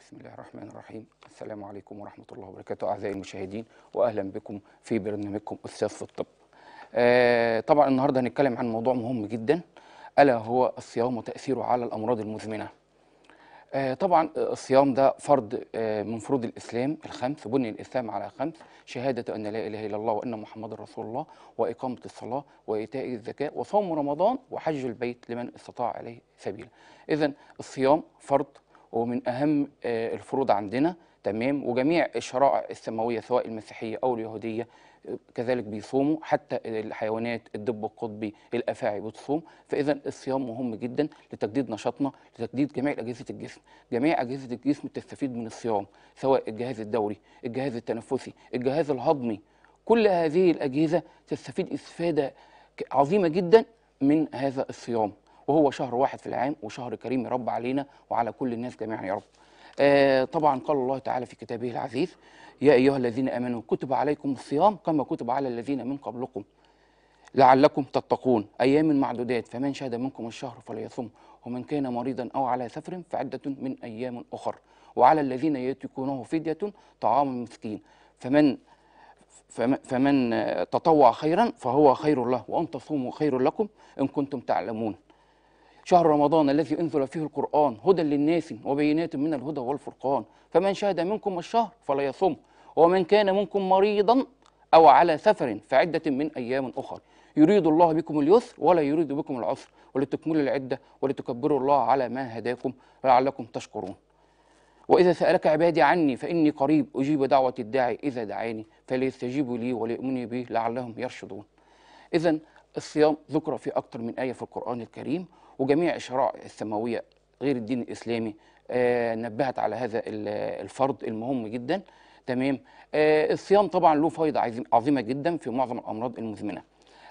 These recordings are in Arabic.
بسم الله الرحمن الرحيم السلام عليكم ورحمة الله وبركاته أعزائي المشاهدين وأهلا بكم في برنامجكم أستاذ في الطب آه طبعا النهاردة هنتكلم عن موضوع مهم جدا ألا هو الصيام وتأثيره على الأمراض المزمنة آه طبعا الصيام ده فرض آه من فروض الإسلام الخمس بني الإسلام على خمس شهادة أن لا إله إلا الله وأن محمد رسول الله وإقامة الصلاة وإيتاء الزكاة وصوم رمضان وحج البيت لمن استطاع إليه سبيلا إذا الصيام فرض ومن اهم آه، الفروض عندنا تمام وجميع الشرائع السماويه سواء المسيحيه او اليهوديه آه، كذلك بيصوموا حتى الحيوانات الدب القطبي الافاعي بتصوم فاذا الصيام مهم جدا لتجديد نشاطنا لتجديد جميع اجهزه الجسم جميع اجهزه الجسم تستفيد من الصيام سواء الجهاز الدوري الجهاز التنفسي الجهاز الهضمي كل هذه الاجهزه تستفيد استفاده عظيمه جدا من هذا الصيام وهو شهر واحد في العام وشهر كريم يا رب علينا وعلى كل الناس جميعا يا رب آه طبعا قال الله تعالى في كتابه العزيز يا أيها الذين آمنوا كتب عليكم الصيام كما كتب على الذين من قبلكم لعلكم تتقون أيام معدودات فمن شهد منكم الشهر فليصم ومن كان مريضا أو على سفر فعدة من أيام أخر وعلى الذين يتكونه فدية طعام مسكين فمن فمن تطوع خيرا فهو خير له وأن تصوموا خير لكم إن كنتم تعلمون شهر رمضان الذي أنزل فيه القرآن هدى للناس وبينات من الهدى والفرقان فمن شهد منكم الشهر فلا يصوم ومن كان منكم مريضا أو على سفر فعدة من أيام أخر يريد الله بكم اليسر ولا يريد بكم العسر ولتكملوا العدة ولتكبروا الله على ما هداكم لعلكم تشكرون وإذا سألك عبادي عني فإني قريب أجيب دعوة الداعي إذا دعاني فليستجيبوا لي وليؤمنوا بي لعلهم يرشدون إذا الصيام ذكر في أكثر من آية في القرآن الكريم وجميع الشرائع السماوية غير الدين الإسلامي آه، نبهت على هذا الفرض المهم جدا تمام آه، الصيام طبعا له فايدة عظيمة جدا في معظم الأمراض المزمنة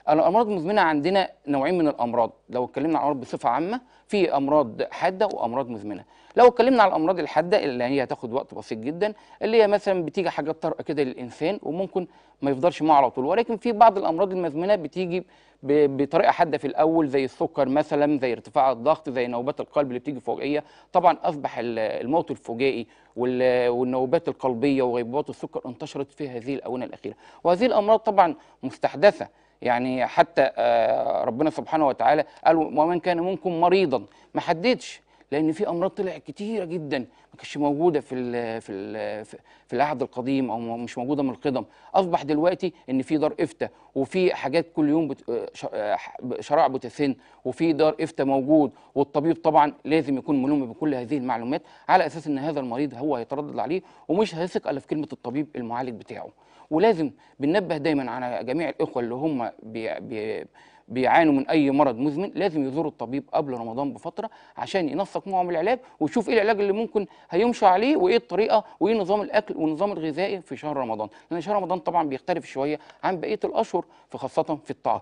الامراض المزمنه عندنا نوعين من الامراض لو اتكلمنا عن الامراض بصفه عامه في امراض حاده وامراض مزمنه لو اتكلمنا عن الامراض الحاده اللي هي هتاخد وقت بسيط جدا اللي هي مثلا بتيجي حاجات طارئه كده للانسان وممكن ما يفضلش معاه على طول ولكن في بعض الامراض المزمنه بتيجي بطريقه حاده في الاول زي السكر مثلا زي ارتفاع الضغط زي نوبات القلب اللي بتيجي فوجئيه طبعا اصبح الموت الفجائي والنوبات القلبيه وغيبوبات السكر انتشرت في هذه الاونه الاخيره وهذه الامراض طبعا مستحدثه يعني حتى آه، ربنا سبحانه وتعالى قال ومن كان منكم مريضا ما حددش لان في امراض طلعت كتيره جدا ما كانتش موجوده في الـ في الـ في العهد القديم او مش موجوده من القدم اصبح دلوقتي ان في دار افتاء وفي حاجات كل يوم بت... آه، آه، شرائع بتثن وفي دار افتاء موجود والطبيب طبعا لازم يكون ملم بكل هذه المعلومات على اساس ان هذا المريض هو هيتردد عليه ومش هيثق الا في كلمه الطبيب المعالج بتاعه ولازم بننبه دايما على جميع الاخوه اللي هم بي بي بيعانوا من اي مرض مزمن لازم يزوروا الطبيب قبل رمضان بفتره عشان ينسق معهم العلاج ويشوف ايه العلاج اللي ممكن هيمشوا عليه وايه الطريقه وايه نظام الاكل والنظام الغذائي في شهر رمضان لان شهر رمضان طبعا بيختلف شويه عن بقيه الاشهر خاصه في الطعام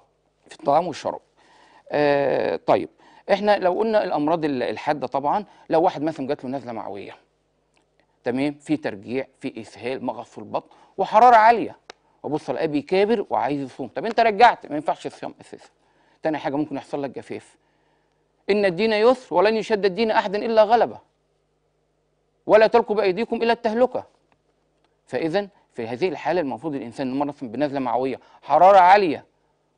في الطعام والشراب آه طيب احنا لو قلنا الامراض الحاده طبعا لو واحد مثلا جات له نزله معويه تمام في ترجيع في اسهال مغص في البطن وحراره عاليه وبص الاقي بيكابر وعايز يصوم طب انت رجعت ما ينفعش الصيام اساسا تاني حاجه ممكن يحصل لك جفاف ان الدين يسر ولن يشد الدين احدا الا غلبه ولا تلقوا بايديكم الى التهلكه فاذا في هذه الحاله المفروض الانسان يمرض بنزله معويه حراره عاليه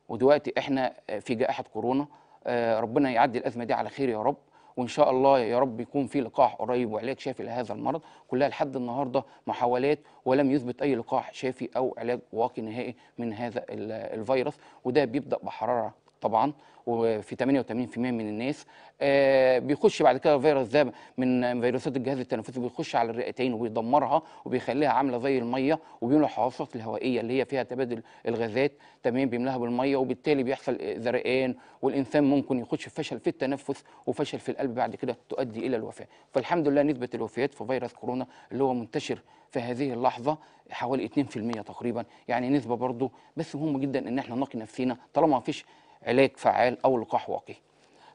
ودلوقتي احنا في جائحه كورونا آه، ربنا يعدي الازمه دي على خير يا رب وان شاء الله يا رب يكون في لقاح قريب وعلاج شافي لهذا المرض كلها لحد النهارده محاولات ولم يثبت اي لقاح شافي او علاج واقي نهائي من هذا الفيروس وده بيبدا بحراره طبعا وفي 88% من الناس آه، بيخش بعد كده الفيروس ده من فيروسات الجهاز التنفسي بيخش على الرئتين وبيدمرها وبيخليها عامله زي الميه وبيملى الحواصات الهوائيه اللي هي فيها تبادل الغازات تمام بيملاها بالميه وبالتالي بيحصل زرقان والانسان ممكن يخش فشل في التنفس وفشل في القلب بعد كده تؤدي الى الوفاه فالحمد لله نسبه الوفيات في فيروس كورونا اللي هو منتشر في هذه اللحظه حوالي 2% تقريبا يعني نسبه برضو بس مهم جدا ان احنا نقي نفسينا طالما ما فيش علاج فعال او لقاح واقي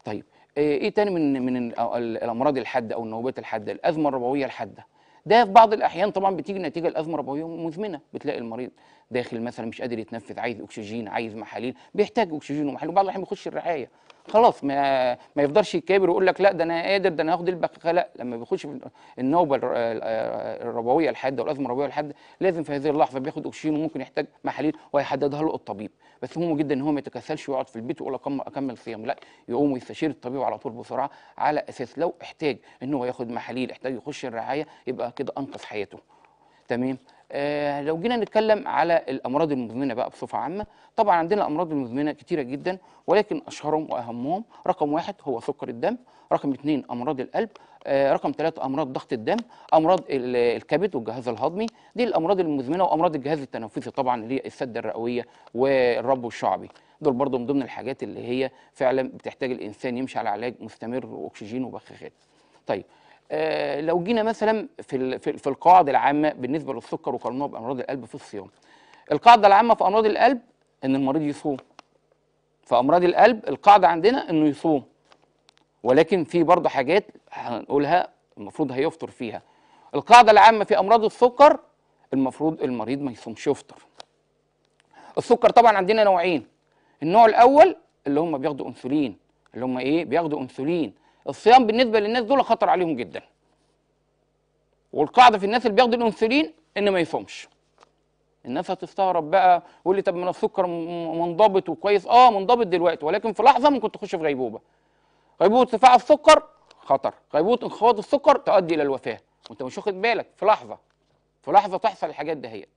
طيب آه، ايه تاني من من الامراض الحاده او النوبات الحاده الازمه الربويه الحاده ده في بعض الاحيان طبعا بتيجي نتيجه الازمه الربويه مزمنه بتلاقي المريض داخل مثلا مش قادر يتنفذ عايز اكسجين عايز محاليل بيحتاج اكسجين ومحاليل وبعض الاحيان بيخش الرعايه خلاص ما ما يفضلش يكابر ويقول لك لا ده انا قادر ده انا هاخد البقاء لا لما بيخش النوبه آه، آه، الربويه الحاده والازمه الربويه الحاده لازم في هذه اللحظه بياخد اكسجين وممكن يحتاج محاليل وهيحددها له الطبيب بس مهم جدا ان هو ما يتكسلش ويقعد في البيت ويقول اكمل صيام لا يقوم ويستشير الطبيب على طول بسرعه على اساس لو احتاج ان هو ياخد محاليل احتاج يخش الرعايه يبقى كده انقذ حياته تمام آه لو جينا نتكلم على الامراض المزمنه بقى بصفه عامه طبعا عندنا الامراض المزمنه كتيره جدا ولكن اشهرهم واهمهم رقم واحد هو سكر الدم رقم اثنين امراض القلب آه رقم ثلاثة امراض ضغط الدم امراض الكبد والجهاز الهضمي دي الامراض المزمنه وامراض الجهاز التنفسي طبعا اللي هي السده الرئويه والربو الشعبي دول برضه من ضمن الحاجات اللي هي فعلا بتحتاج الانسان يمشي على علاج مستمر واكسجين وبخاخات طيب آه، لو جينا مثلا في في القاعده العامه بالنسبه للسكر وقارنوها بامراض القلب في الصيام القاعده العامه في امراض القلب ان المريض يصوم في امراض القلب القاعده عندنا انه يصوم ولكن في برضه حاجات هنقولها المفروض هيفطر فيها القاعده العامه في امراض السكر المفروض المريض ما يصومش يفطر السكر طبعا عندنا نوعين النوع الاول اللي هم بياخدوا انسولين اللي هم ايه بياخدوا انسولين الصيام بالنسبه للناس دول خطر عليهم جدا والقاعده في الناس اللي بياخدوا الانسولين ان ما يصومش الناس هتستغرب بقى يقول لي طب ما انا السكر منضبط وكويس اه منضبط دلوقتي ولكن في لحظه ممكن تخش في غيبوبه غيبوبه ارتفاع السكر خطر غيبوبه انخفاض السكر تؤدي الى الوفاه وانت مش واخد بالك في لحظه في لحظه تحصل الحاجات دهيت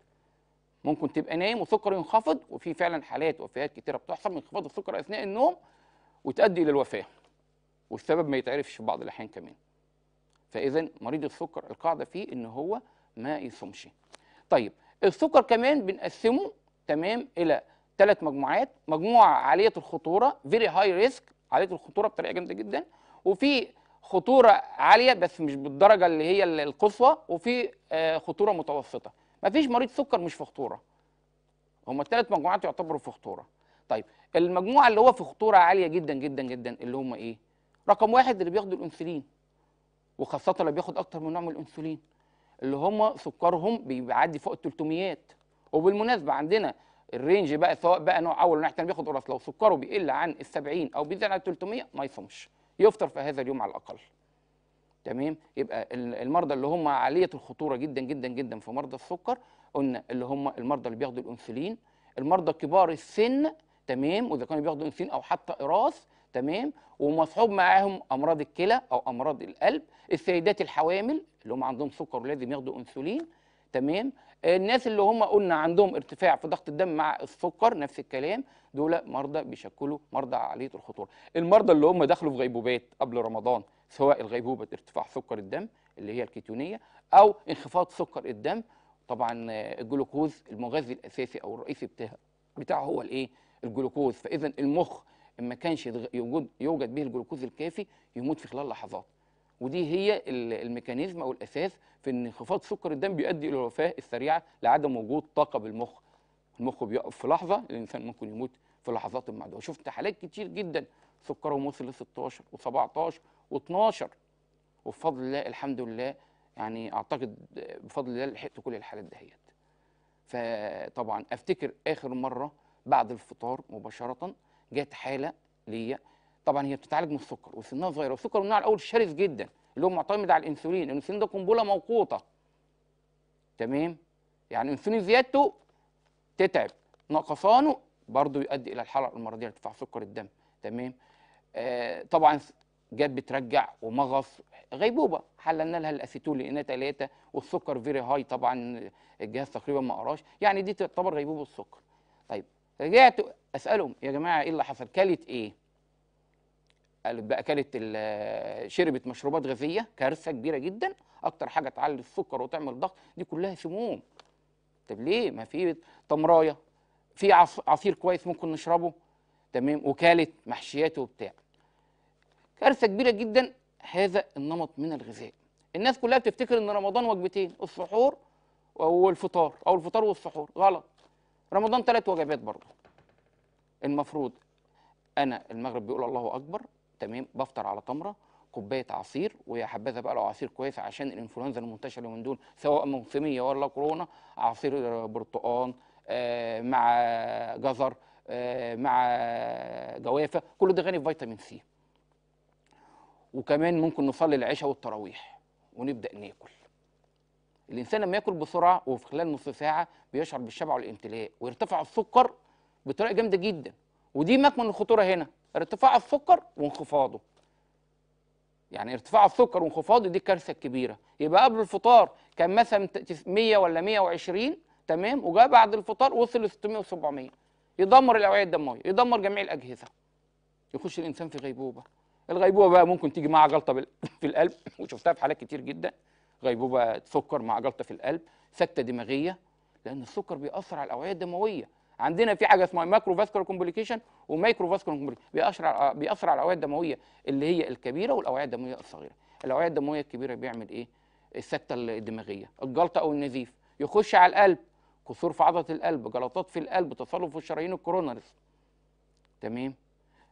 ممكن تبقى نايم وسكر ينخفض وفي فعلا حالات وفيات كتيره بتحصل من انخفاض السكر اثناء النوم وتؤدي الى الوفاه والسبب ما يتعرفش في بعض الاحيان كمان فاذا مريض السكر القاعده فيه ان هو ما يصومش طيب السكر كمان بنقسمه تمام الى ثلاث مجموعات مجموعه عاليه الخطوره فيري هاي ريسك عاليه الخطوره بطريقه جامده جدا وفي خطوره عاليه بس مش بالدرجه اللي هي القصوى وفي آه، خطوره متوسطه مفيش مريض سكر مش في خطوره هما الثلاث مجموعات يعتبروا في خطوره طيب المجموعه اللي هو في خطوره عاليه جدا جدا جدا اللي هم ايه رقم واحد اللي بياخدوا الانسولين وخاصه اللي بياخد اكتر من نوع من الانسولين اللي هم سكرهم بيعدي فوق ال 300 وبالمناسبه عندنا الرينج بقى سواء بقى نوع اول ونوع ثاني بياخد قرص لو سكره بيقل عن ال 70 او بيزيد عن ال 300 ما يصومش يفطر في هذا اليوم على الاقل تمام يبقى المرضى اللي هم عاليه الخطوره جدا جدا جدا في مرضى السكر قلنا اللي هم المرضى اللي بياخدوا الانسولين المرضى كبار السن تمام واذا كانوا بياخدوا انسولين او حتى اراث تمام ومصحوب معاهم امراض الكلى او امراض القلب السيدات الحوامل اللي هم عندهم سكر ولازم ياخدوا انسولين تمام الناس اللي هم قلنا عندهم ارتفاع في ضغط الدم مع السكر نفس الكلام دول مرضى بيشكلوا مرضى عاليه الخطوره المرضى اللي هم دخلوا في غيبوبات قبل رمضان سواء الغيبوبه ارتفاع سكر الدم اللي هي الكيتونيه او انخفاض سكر الدم طبعا الجلوكوز المغذي الاساسي او الرئيسي بتاعه بتاعه هو الايه الجلوكوز فاذا المخ ما كانش يوجد, يوجد به الجلوكوز الكافي يموت في خلال لحظات ودي هي الميكانيزم او الاساس في ان انخفاض سكر الدم بيؤدي الى الوفاه السريعه لعدم وجود طاقه بالمخ المخ بيقف في لحظه الانسان ممكن يموت في لحظات المعدوده شفت حالات كتير جدا سكره وصل ل 16 و17 و12 وبفضل الله الحمد لله يعني اعتقد بفضل الله لحقت كل الحالات دهيت فطبعا افتكر اخر مره بعد الفطار مباشره جت حاله ليا طبعا هي بتتعالج من السكر وسنها صغيره والسكر النوع الاول شرس جدا اللي هو معتمد على الانسولين الانسولين ده قنبله موقوته تمام يعني انسولين زيادته تتعب نقصانه برضه يؤدي الى الحاله المرضيه ارتفاع سكر الدم تمام آه طبعا جت بترجع ومغص غيبوبه حللنا لها الاسيتول لانها ثلاثه والسكر فيري هاي طبعا الجهاز تقريبا ما قراش يعني دي تعتبر غيبوبه السكر طيب رجعت اسالهم يا جماعه ايه اللي حصل كلت ايه قالت بقى كلت شربت مشروبات غازيه كارثه كبيره جدا اكتر حاجه تعلي السكر وتعمل ضغط دي كلها سموم طب ليه ما في طمرايه في عصير كويس ممكن نشربه تمام وكالت محشيات وبتاع كارثه كبيره جدا هذا النمط من الغذاء الناس كلها بتفتكر ان رمضان وجبتين السحور والفطار او الفطار والسحور غلط رمضان ثلاث وجبات برضه المفروض انا المغرب بيقول الله اكبر تمام بفطر على تمره كوبايه عصير ويا حبذا بقى لو عصير كويس عشان الانفلونزا المنتشره من دون سواء موسميه ولا كورونا عصير برتقان آه، مع جزر آه، مع جوافه كل ده غني بفيتامين سي وكمان ممكن نصلي العشاء والتراويح ونبدا ناكل الانسان لما ياكل بسرعه وفي خلال نص ساعه بيشعر بالشبع والامتلاء ويرتفع السكر بطريقه جامده جدا ودي مكمن الخطوره هنا ارتفاع السكر وانخفاضه يعني ارتفاع السكر وانخفاضه دي الكارثه الكبيره يبقى قبل الفطار كان مثلا 100 ولا 120 تمام وجاء بعد الفطار وصل ل 600 و700 يدمر الاوعيه الدمويه يدمر جميع الاجهزه يخش الانسان في غيبوبه الغيبوبه بقى ممكن تيجي مع جلطه في القلب وشفتها في حالات كتير جدا غيبوبه سكر مع جلطه في القلب سكته دماغيه لان السكر بيأثر على الاوعيه الدمويه عندنا في حاجه اسمها مايكرو فاسكولار كومبليكيشن ومايكرو فاسكولار كومبليكيشن بيأثر على بيأثر على الاوعيه الدمويه اللي هي الكبيره والاوعيه الدمويه الصغيره الاوعيه الدمويه الكبيره بيعمل ايه السكته الدماغيه الجلطه او النزيف يخش على القلب كسور في عضله القلب جلطات في القلب تصلب في الشرايين الكورونرز تمام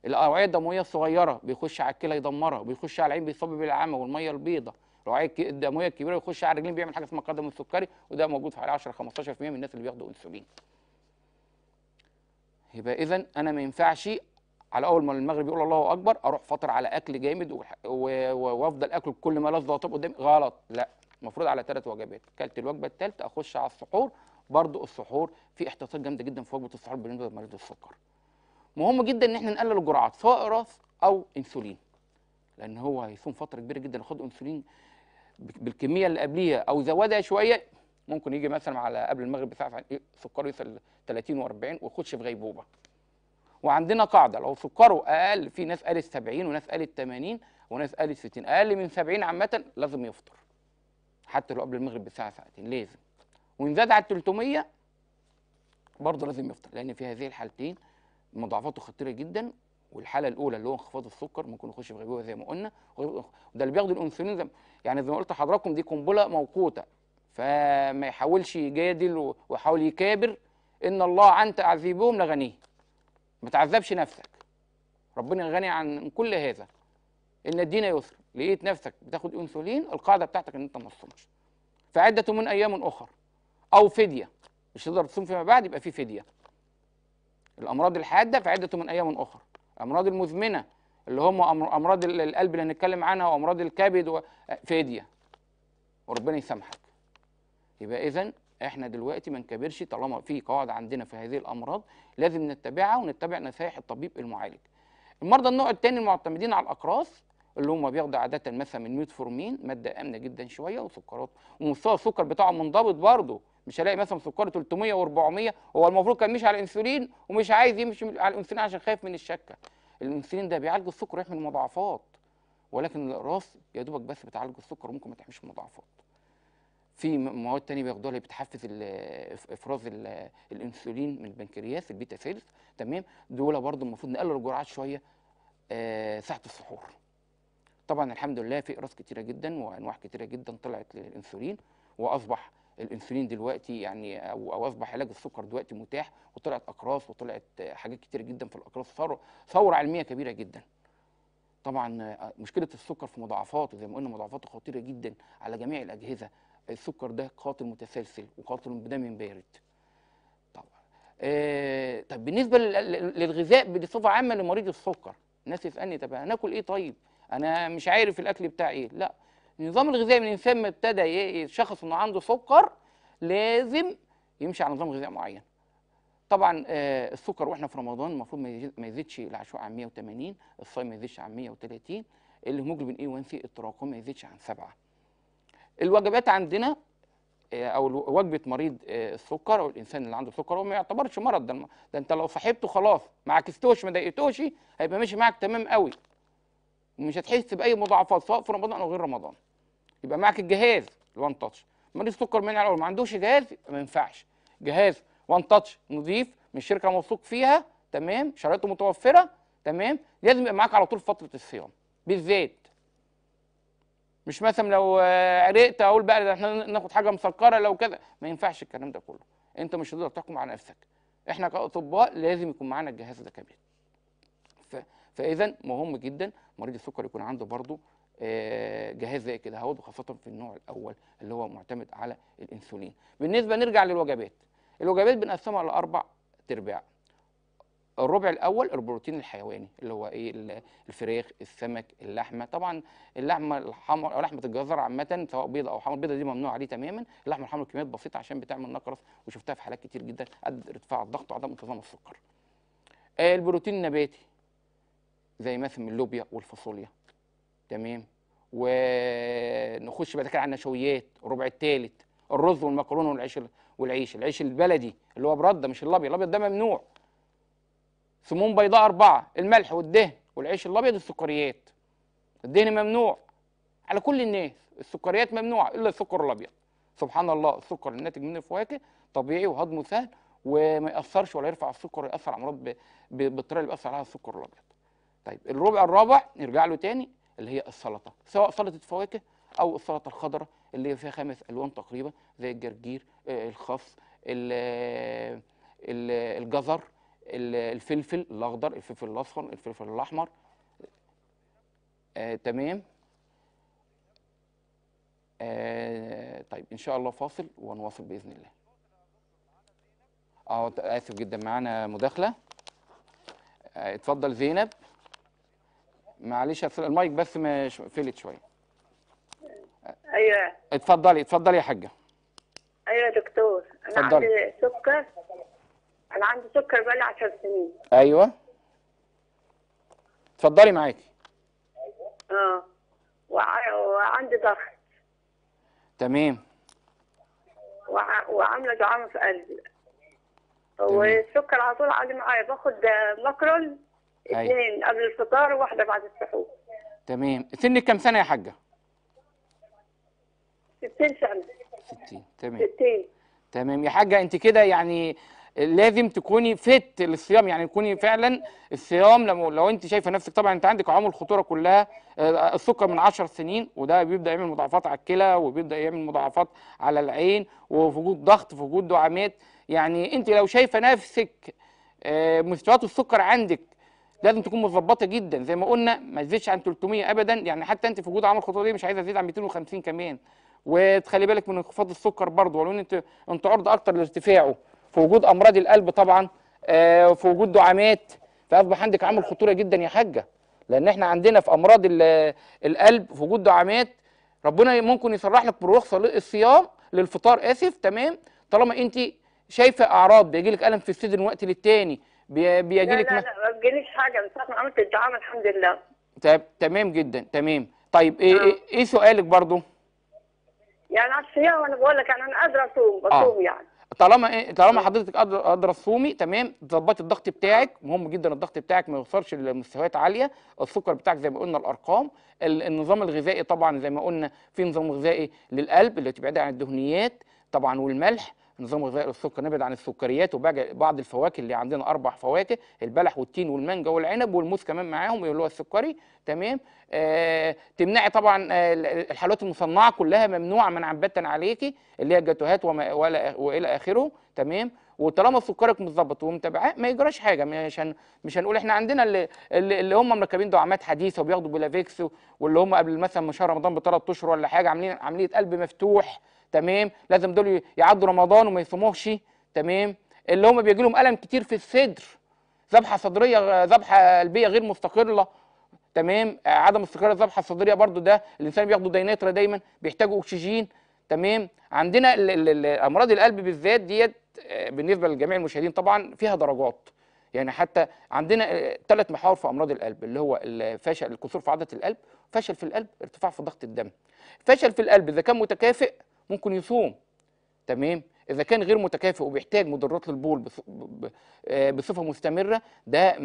الاوعيه الدمويه الصغيره بيخش على الكلى يدمرها بيخش على العين بيصاب بالعمى والميه البيضة الاوعيه الدمويه الكبيره يخش على الرجلين بيعمل حاجه اسمها قدم السكري وده موجود في حوالي 10 15% من الناس اللي بياخدوا انسولين يبقى اذا انا ما ينفعش على اول ما المغرب يقول الله اكبر اروح فاطر على اكل جامد وافضل اكل كل ما لذ طب قدامي غلط لا المفروض على ثلاث وجبات كلت الوجبه الثالثه اخش على السحور برضو السحور في احتياطات جامده جدا في وجبه السحور بالنسبه لمريض السكر مهم جدا ان احنا نقلل الجرعات سواء راس او انسولين لان هو هيصوم فتره كبيره جدا خد انسولين بالكميه اللي قبليها او زودها شويه ممكن يجي مثلا على قبل المغرب بساعه سكره 30 و40 ويخش في غيبوبه وعندنا قاعده لو سكره اقل في ناس قالت 70 وناس قالت 80 وناس قالت 60 اقل من 70 عامه لازم يفطر حتى لو قبل المغرب بساعه ساعتين لازم وان زاد على 300 برضه لازم يفطر لان في هذه الحالتين مضاعفاته خطيره جدا والحاله الاولى اللي هو انخفاض السكر ممكن يخش في غيبوبه زي ما قلنا وده اللي بياخد الانسولين يعني زي ما قلت لحضراتكم دي قنبله موقوته فما يحاولش يجادل ويحاول يكابر ان الله عن تعذيبهم لغنيه ما تعذبش نفسك ربنا غني عن كل هذا ان الدين يسر لقيت نفسك بتاخد انسولين القاعده بتاعتك ان انت ما تصومش فعده من ايام اخر او فديه مش تقدر تصوم فيما بعد يبقى في فديه الامراض الحاده فعده من ايام اخر الامراض المزمنه اللي هم امراض القلب اللي هنتكلم عنها وامراض الكبد وفديه وربنا يسامحك يبقى إذا احنا دلوقتي ما نكبرش طالما في قواعد عندنا في هذه الامراض لازم نتبعها ونتبع نصايح الطبيب المعالج. المرضى النوع الثاني المعتمدين على الاقراص اللي هم بياخدوا عاده مثلا من ميوتفورمين ماده امنه جدا شويه وسكرات ومستوى السكر بتاعهم منضبط برضه مش هلاقي مثلا سكر 300 و400 هو المفروض كان مش على الانسولين ومش عايز يمشي على الانسولين عشان خايف من الشكه. الانسولين ده بيعالج السكر ويحمي المضاعفات ولكن الاقراص يا دوبك بس بتعالج السكر ممكن ما تحميش المضاعفات. في مواد تانية بياخدوها اللي بتحفز افراز الانسولين من البنكرياس البيتا سيلز تمام دول برضو المفروض نقلل الجرعات شويه آه، ساعه السحور طبعا الحمد لله في اقراص كتيره جدا وانواع كتيره جدا طلعت للانسولين واصبح الانسولين دلوقتي يعني او او اصبح علاج السكر دلوقتي متاح وطلعت اقراص وطلعت حاجات كتيره جدا في الاقراص ثوره علميه كبيره جدا طبعا آه، مشكله السكر في مضاعفاته زي ما قلنا مضاعفاته خطيره جدا على جميع الاجهزه السكر ده قاتل متسلسل وقاتل بدم بارد طبعا آه طب بالنسبه للغذاء بصفه عامه لمريض السكر الناس تسالني طب هناكل ايه طيب انا مش عارف الاكل بتاعي ايه لا نظام الغذاء من الانسان ما ابتدى يشخص انه عنده سكر لازم يمشي على نظام غذاء معين طبعا آه السكر واحنا في رمضان المفروض ما يزيدش العشوائي عن 180 الصايم ما يزيدش عن 130 الهيموجلوبين اي 1 سي التراكم ما يزيدش عن 7 الوجبات عندنا آه، او وجبه مريض آه، السكر او الانسان اللي عنده سكر هو ما يعتبرش مرض ده, ده انت لو صاحبته خلاص ما عكستوش ما ضايقتوش هيبقى ماشي معاك تمام قوي ومش هتحس باي مضاعفات سواء في رمضان او غير رمضان يبقى معاك الجهاز الوان تاتش مريض سكر من الاول ما عندوش جهاز ما ينفعش جهاز وان تاتش نظيف من شركه موثوق فيها تمام شرايطه متوفره تمام لازم يبقى معاك على طول فتره الصيام بالذات مش مثلا لو عرقت آه، اقول بقى احنا ناخد حاجه مسكره لو كذا ما ينفعش الكلام ده كله انت مش هتقدر تحكم على نفسك احنا كاطباء لازم يكون معانا الجهاز ده كامل ف... فاذا مهم جدا مريض السكر يكون عنده برضه آه، جهاز زي كده هو خاصه في النوع الاول اللي هو معتمد على الانسولين بالنسبه نرجع للوجبات الوجبات بنقسمها لاربع ارباع الربع الاول البروتين الحيواني اللي هو ايه الفراخ السمك اللحمه طبعا اللحمه الحمر او لحمه الجزر عامه سواء بيضه او حمر بيضه دي ممنوع عليه تماما اللحمه الحمر كميات بسيطه عشان بتعمل نقرس وشفتها في حالات كتير جدا قد ارتفاع الضغط وعدم انتظام السكر آه البروتين النباتي زي مثلا اللوبيا والفاصوليا تمام ونخش بعد كده على النشويات الربع الثالث الرز والمكرونه والعيش والعيش العيش البلدي اللي هو برده مش الابيض الابيض ده ممنوع سموم بيضاء أربعة الملح والدهن والعيش الأبيض والسكريات الدهن ممنوع على كل الناس السكريات ممنوعة إلا السكر الأبيض سبحان الله السكر الناتج من الفواكه طبيعي وهضمه سهل وما يأثرش ولا يرفع السكر يأثر على أمراض بالطريقة اللي بيأثر عليها السكر الأبيض طيب الربع الرابع نرجع له تاني اللي هي السلطة سواء سلطة فواكه أو السلطة الخضراء اللي هي فيها خمس ألوان تقريبا زي الجرجير آه، الخص آه، آه، الجزر الفلفل الاخضر الفلفل الاصفر الفلفل الاحمر آه تمام آه طيب ان شاء الله فاصل ونواصل باذن الله اه اسف جدا معانا مداخله آه اتفضل زينب معلش المايك بس ما فلت شويه ايوه اتفضلي اتفضلي يا حاجه ايوه يا دكتور انا عندي سكر انا عندي سكر بقالي 10 سنين ايوه اتفضلي معاكي اه وعندي ضغط تمام وع وعامله جعانه في قلبي والسكر على طول عادي معايا باخد ماكرون اثنين أيوة. قبل الفطار وواحده بعد السحور تمام سنك كام سنه يا حاجه 60 سنه 60 تمام 60 تمام يا حاجه انت كده يعني لازم تكوني فت للصيام يعني تكوني فعلا الصيام لو, لو انت شايفه نفسك طبعا انت عندك عوامل الخطوره كلها آه، السكر من 10 سنين وده بيبدا يعمل مضاعفات على الكلى وبيبدا يعمل مضاعفات على العين ووجود ضغط وجود دعامات يعني انت لو شايفه نفسك آه، مستويات السكر عندك لازم تكون مظبطه جدا زي ما قلنا ما تزيدش عن 300 ابدا يعني حتى انت في وجود عوامل الخطوره دي مش عايزه تزيد عن 250 كمان وتخلي بالك من انخفاض السكر برضه ولو انت انت عرضه اكتر لارتفاعه في وجود امراض القلب طبعا آه، في وجود دعامات فاصبح عندك عامل خطوره جدا يا حاجه لان احنا عندنا في امراض القلب في وجود دعامات ربنا ممكن يصرح لك بالرخصه للصيام للفطار اسف تمام طالما انت شايفه اعراض بيجي لك الم في الصدر من وقت للتاني بيجي لك لا لا ما بيجيليش حاجه من ساعه ما عملت الدعامه الحمد لله تمام جدا تمام طيب ايه نعم. ايه, إيه سؤالك برضو يعني على الصيام انا بقول لك يعني انا قادره اصوم بصوم آه. يعني طالما ايه طالما آه. حضرتك قادره تصومي تمام تظبطي الضغط بتاعك آه. مهم جدا الضغط بتاعك ما يوصلش لمستويات عاليه السكر بتاعك زي ما قلنا الارقام النظام الغذائي طبعا زي ما قلنا في نظام غذائي للقلب اللي تبعدي عن الدهنيات طبعا والملح نظام غذائي للسكر نبعد عن السكريات وبعض الفواكه اللي عندنا اربع فواكه البلح والتين والمانجا والعنب والموز كمان معاهم اللي هو السكري تمام آه تمنعي طبعا آه الحلويات المصنعه كلها ممنوعه منعا باتا عليكي اللي هي الجاتوهات والى اخره تمام وطالما سكرك متظبط ومتابعاه ما يجراش حاجه مش هن مش هنقول احنا عندنا اللي اللي هم مركبين دعامات حديثه وبياخدوا بولافيكس واللي هم قبل مثلا من شهر رمضان بثلاث اشهر ولا حاجه عاملين عمليه قلب مفتوح تمام لازم دول يعدوا رمضان وما يصوموش تمام اللي هم بيجي لهم الم كتير في الصدر ذبحه صدريه ذبحه قلبيه غير مستقره تمام عدم استقرار الذبحه الصدريه برضو ده الانسان بياخده دايناترا دايما بيحتاجوا اكسجين تمام عندنا امراض القلب بالذات ديت آه، بالنسبه لجميع المشاهدين طبعا فيها درجات يعني حتى عندنا ثلاث آه، محاور في امراض القلب اللي هو الفشل الكسور في عضله القلب فشل في القلب ارتفاع في ضغط الدم فشل في القلب اذا كان متكافئ ممكن يصوم تمام اذا كان غير متكافئ وبيحتاج مضرات للبول آه، بصفه مستمره ده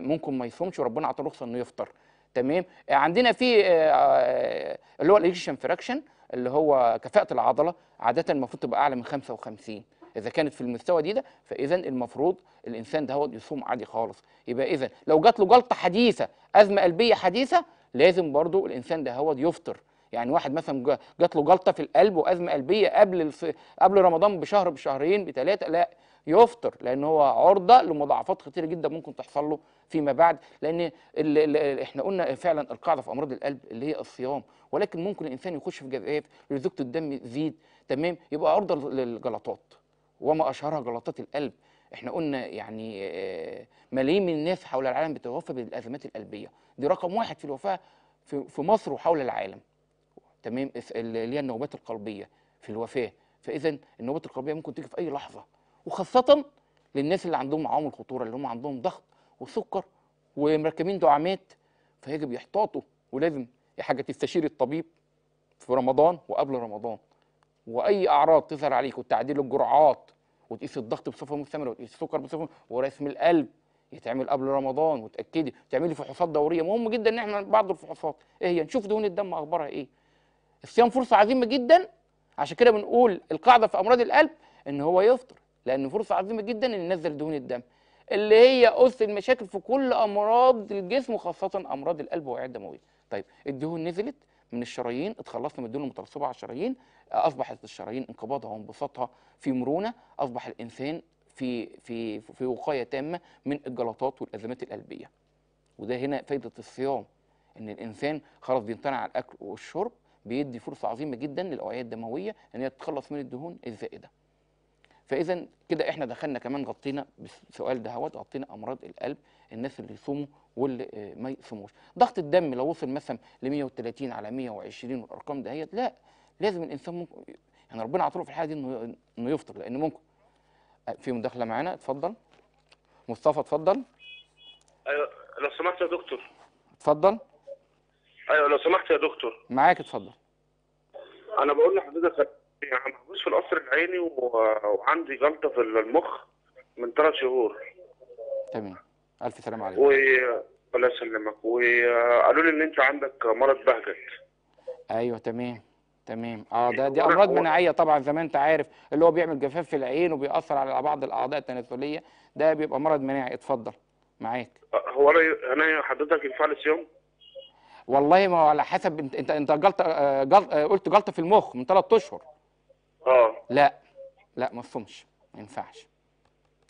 ممكن ما يصومش وربنا اعطاه رخصه انه يفطر تمام آه، عندنا في آه، اللي هو الايجيشن فراكشن اللي هو كفاءه العضله عاده المفروض تبقى اعلى من 55 اذا كانت في المستوى دي ده فاذا المفروض الانسان ده يصوم عادي خالص يبقى اذا لو جات له جلطه حديثه ازمه قلبيه حديثه لازم برضو الانسان ده يفطر يعني واحد مثلا جات له جلطه في القلب وازمه قلبيه قبل الف... قبل رمضان بشهر بشهرين بثلاثه لا يفطر لان هو عرضه لمضاعفات خطيره جدا ممكن تحصل له فيما بعد لان اللي اللي احنا قلنا فعلا القاعده في امراض القلب اللي هي الصيام ولكن ممكن الانسان يخش في جذعيه لزوجته الدم يزيد تمام يبقى عرضه للجلطات وما اشهرها جلطات القلب احنا قلنا يعني آه، ملايين من الناس حول العالم بتتوفى بالازمات القلبيه دي رقم واحد في الوفاه في مصر وحول العالم تمام اللي هي النوبات القلبيه في الوفاه فاذا النوبات القلبيه ممكن تيجي في اي لحظه وخاصه للناس اللي عندهم عوامل خطوره اللي هم عندهم ضغط وسكر ومركبين دعامات فيجب يحتاطوا ولازم حاجه تستشير الطبيب في رمضان وقبل رمضان واي اعراض تظهر عليك وتعديل الجرعات وتقيس الضغط بصفه مستمره وتقيس السكر بصفه ورسم القلب يتعمل قبل رمضان وتاكدي تعملي فحوصات دوريه مهم جدا ان احنا بعض الفحوصات ايه هي نشوف دهون الدم اخبارها ايه الصيام فرصه عظيمه جدا عشان كده بنقول القاعده في امراض القلب ان هو يفطر لان فرصه عظيمه جدا ان ينزل دهون الدم اللي هي اس المشاكل في كل امراض الجسم وخاصه امراض القلب والعياده الدمويه طيب الدهون نزلت من الشرايين اتخلصنا من الدهون المترسبه على الشرايين اصبحت الشرايين انقباضها وانبساطها في مرونه اصبح الانسان في في في وقايه تامه من الجلطات والازمات القلبيه وده هنا فائده الصيام ان الانسان خلاص بيمتنع عن الاكل والشرب بيدي فرصه عظيمه جدا للاوعيه الدمويه ان هي تتخلص من الدهون الزائده فاذا كده احنا دخلنا كمان غطينا بالسؤال ده هوت غطينا امراض القلب الناس اللي يصوموا واللي آه، ما يصوموش ضغط الدم لو وصل مثلا ل 130 على 120 والارقام دهيت لا لازم الانسان ممكن يعني ربنا عطله في الحاله دي انه انه يفطر لان ممكن آه، في مداخله معانا اتفضل مصطفى اتفضل ايوه لو سمحت يا دكتور اتفضل ايوه لو سمحت يا دكتور معاك اتفضل انا بقول لحضرتك انا محبوس في القصر العيني و... وعندي جلطه في المخ من ثلاث شهور تمام الف سلام عليك و... الله يسلمك وقالوا لي ان انت عندك مرض بهجت ايوه تمام تمام اه ده دي امراض مناعيه طبعا زي ما انت عارف اللي هو بيعمل جفاف في العين وبيأثر على بعض الاعضاء التناسليه ده بيبقى مرض مناعي اتفضل معاك هو انا انا حضرتك ينفع لي صيام والله ما هو على حسب انت انت انت جلطه جلط قلت جلطه آه، آه، في المخ من ثلاث اشهر اه لا لا ما مفهومش ما ينفعش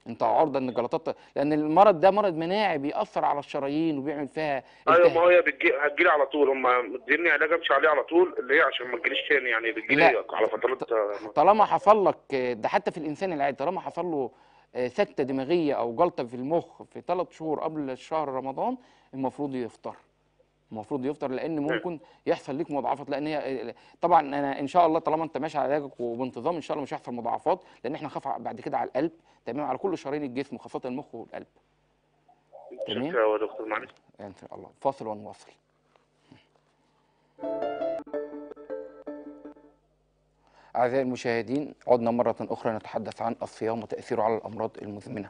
انت عرضه ان الجلطات لان المرض ده مرض مناعي بيأثر على الشرايين وبيعمل فيها ايوه ما هي بتجي هتجيلي على طول هم مديني علاج امشي عليه على طول اللي هي عشان ما تجيليش تاني يعني بتجيلي على فترات آه، طالما حصل لك ده حتى في الانسان العادي طالما حصل له سكته دماغيه او جلطه في المخ في ثلاث شهور قبل شهر رمضان المفروض يفطر المفروض يفطر لان ممكن يحصل ليك مضاعفات لان هي طبعا انا ان شاء الله طالما انت ماشي على علاجك وبانتظام ان شاء الله مش هيحصل مضاعفات لان احنا خاف بعد كده على القلب تمام على كل شرايين الجسم خاصه المخ والقلب تمام يا دكتور معلش ان شاء الله فاصل ونواصل أعزائي المشاهدين عدنا مرة أخرى نتحدث عن الصيام وتأثيره على الأمراض المزمنة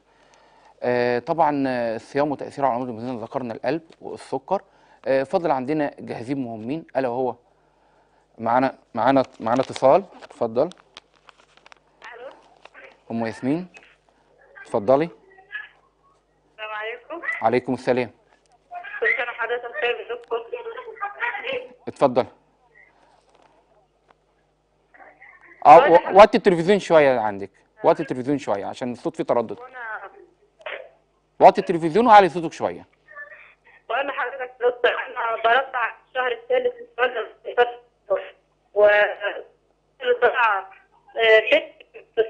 آه، طبعا الصيام وتأثيره على الأمراض المزمنة ذكرنا القلب والسكر آه، فضل عندنا جاهزين مهمين الا وهو معانا معانا معانا اتصال اتفضل ام ياسمين اتفضلي السلام عليكم عليكم السلام كل سنه حضرتك بخير بزوجكم اتفضل اه وقت التلفزيون شويه عندك وقت التلفزيون شويه عشان الصوت فيه تردد وقت التلفزيون وعلي صوتك شويه وانا حضرتك قلت انا برضع الشهر الثالث و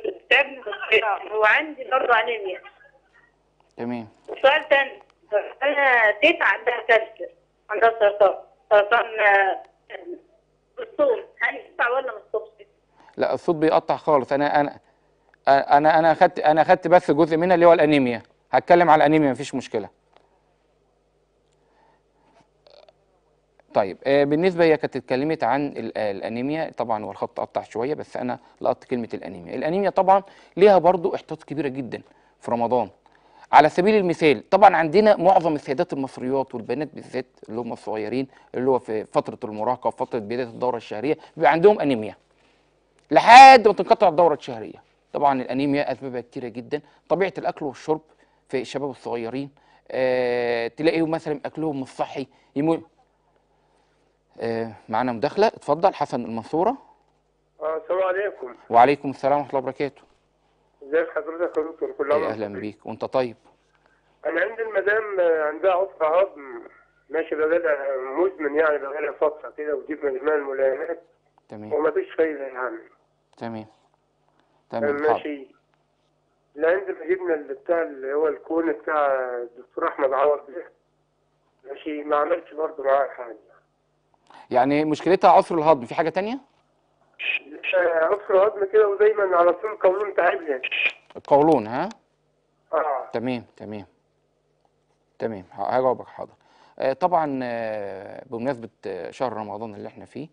آه، وعندي برضه انيميا تمام سؤال ثاني انا تيتا عندها كانسر عندها سرطان سرطان بالصوت آه، هل ينفع ولا ما لا الصوت بيقطع خالص انا انا انا انا اخدت انا اخدت بس جزء منها اللي هو الانيميا هتكلم على الانيميا مفيش مشكله طيب آه، بالنسبه هي كانت اتكلمت عن آه، الانيميا طبعا والخط قطع شويه بس انا لقطت كلمه الانيميا الانيميا طبعا ليها برضو احتياط كبيره جدا في رمضان على سبيل المثال طبعا عندنا معظم السيدات المصريات والبنات بالذات اللي هم الصغيرين اللي هو في فتره المراهقه فتره بدايه الدوره الشهريه بيبقى عندهم انيميا لحد ما تنقطع الدوره الشهريه طبعا الانيميا اسبابها كتيره جدا طبيعه الاكل والشرب في الشباب الصغيرين آه تلاقيهم مثلا اكلهم مش صحي يموت آه، معانا مداخله اتفضل حسن المنصوره آه، السلام عليكم وعليكم السلام ورحمه الله وبركاته ازيك حضرتك يا دكتور كل عام إيه، اهلا بيك وانت طيب انا عندي المدام عندها عصف عظم ماشي بقالها مزمن يعني بقالها فتره كده وجيب مجمال الملايمات تمام ومفيش فايده يعني تمام آه، تمام ماشي لا عندما جبنا بتاع اللي هو الكون بتاع الدكتور احمد عوض ده ماشي ما عملش برضه معاه حاجه يعني مشكلتها عسر الهضم في حاجه ثانيه عسر الهضم كده ودايما على طول قولون تعبني القولون ها اه تمام تمام تمام هجاوبك حاضر آه، طبعا آه، بمناسبه آه، شهر رمضان اللي احنا فيه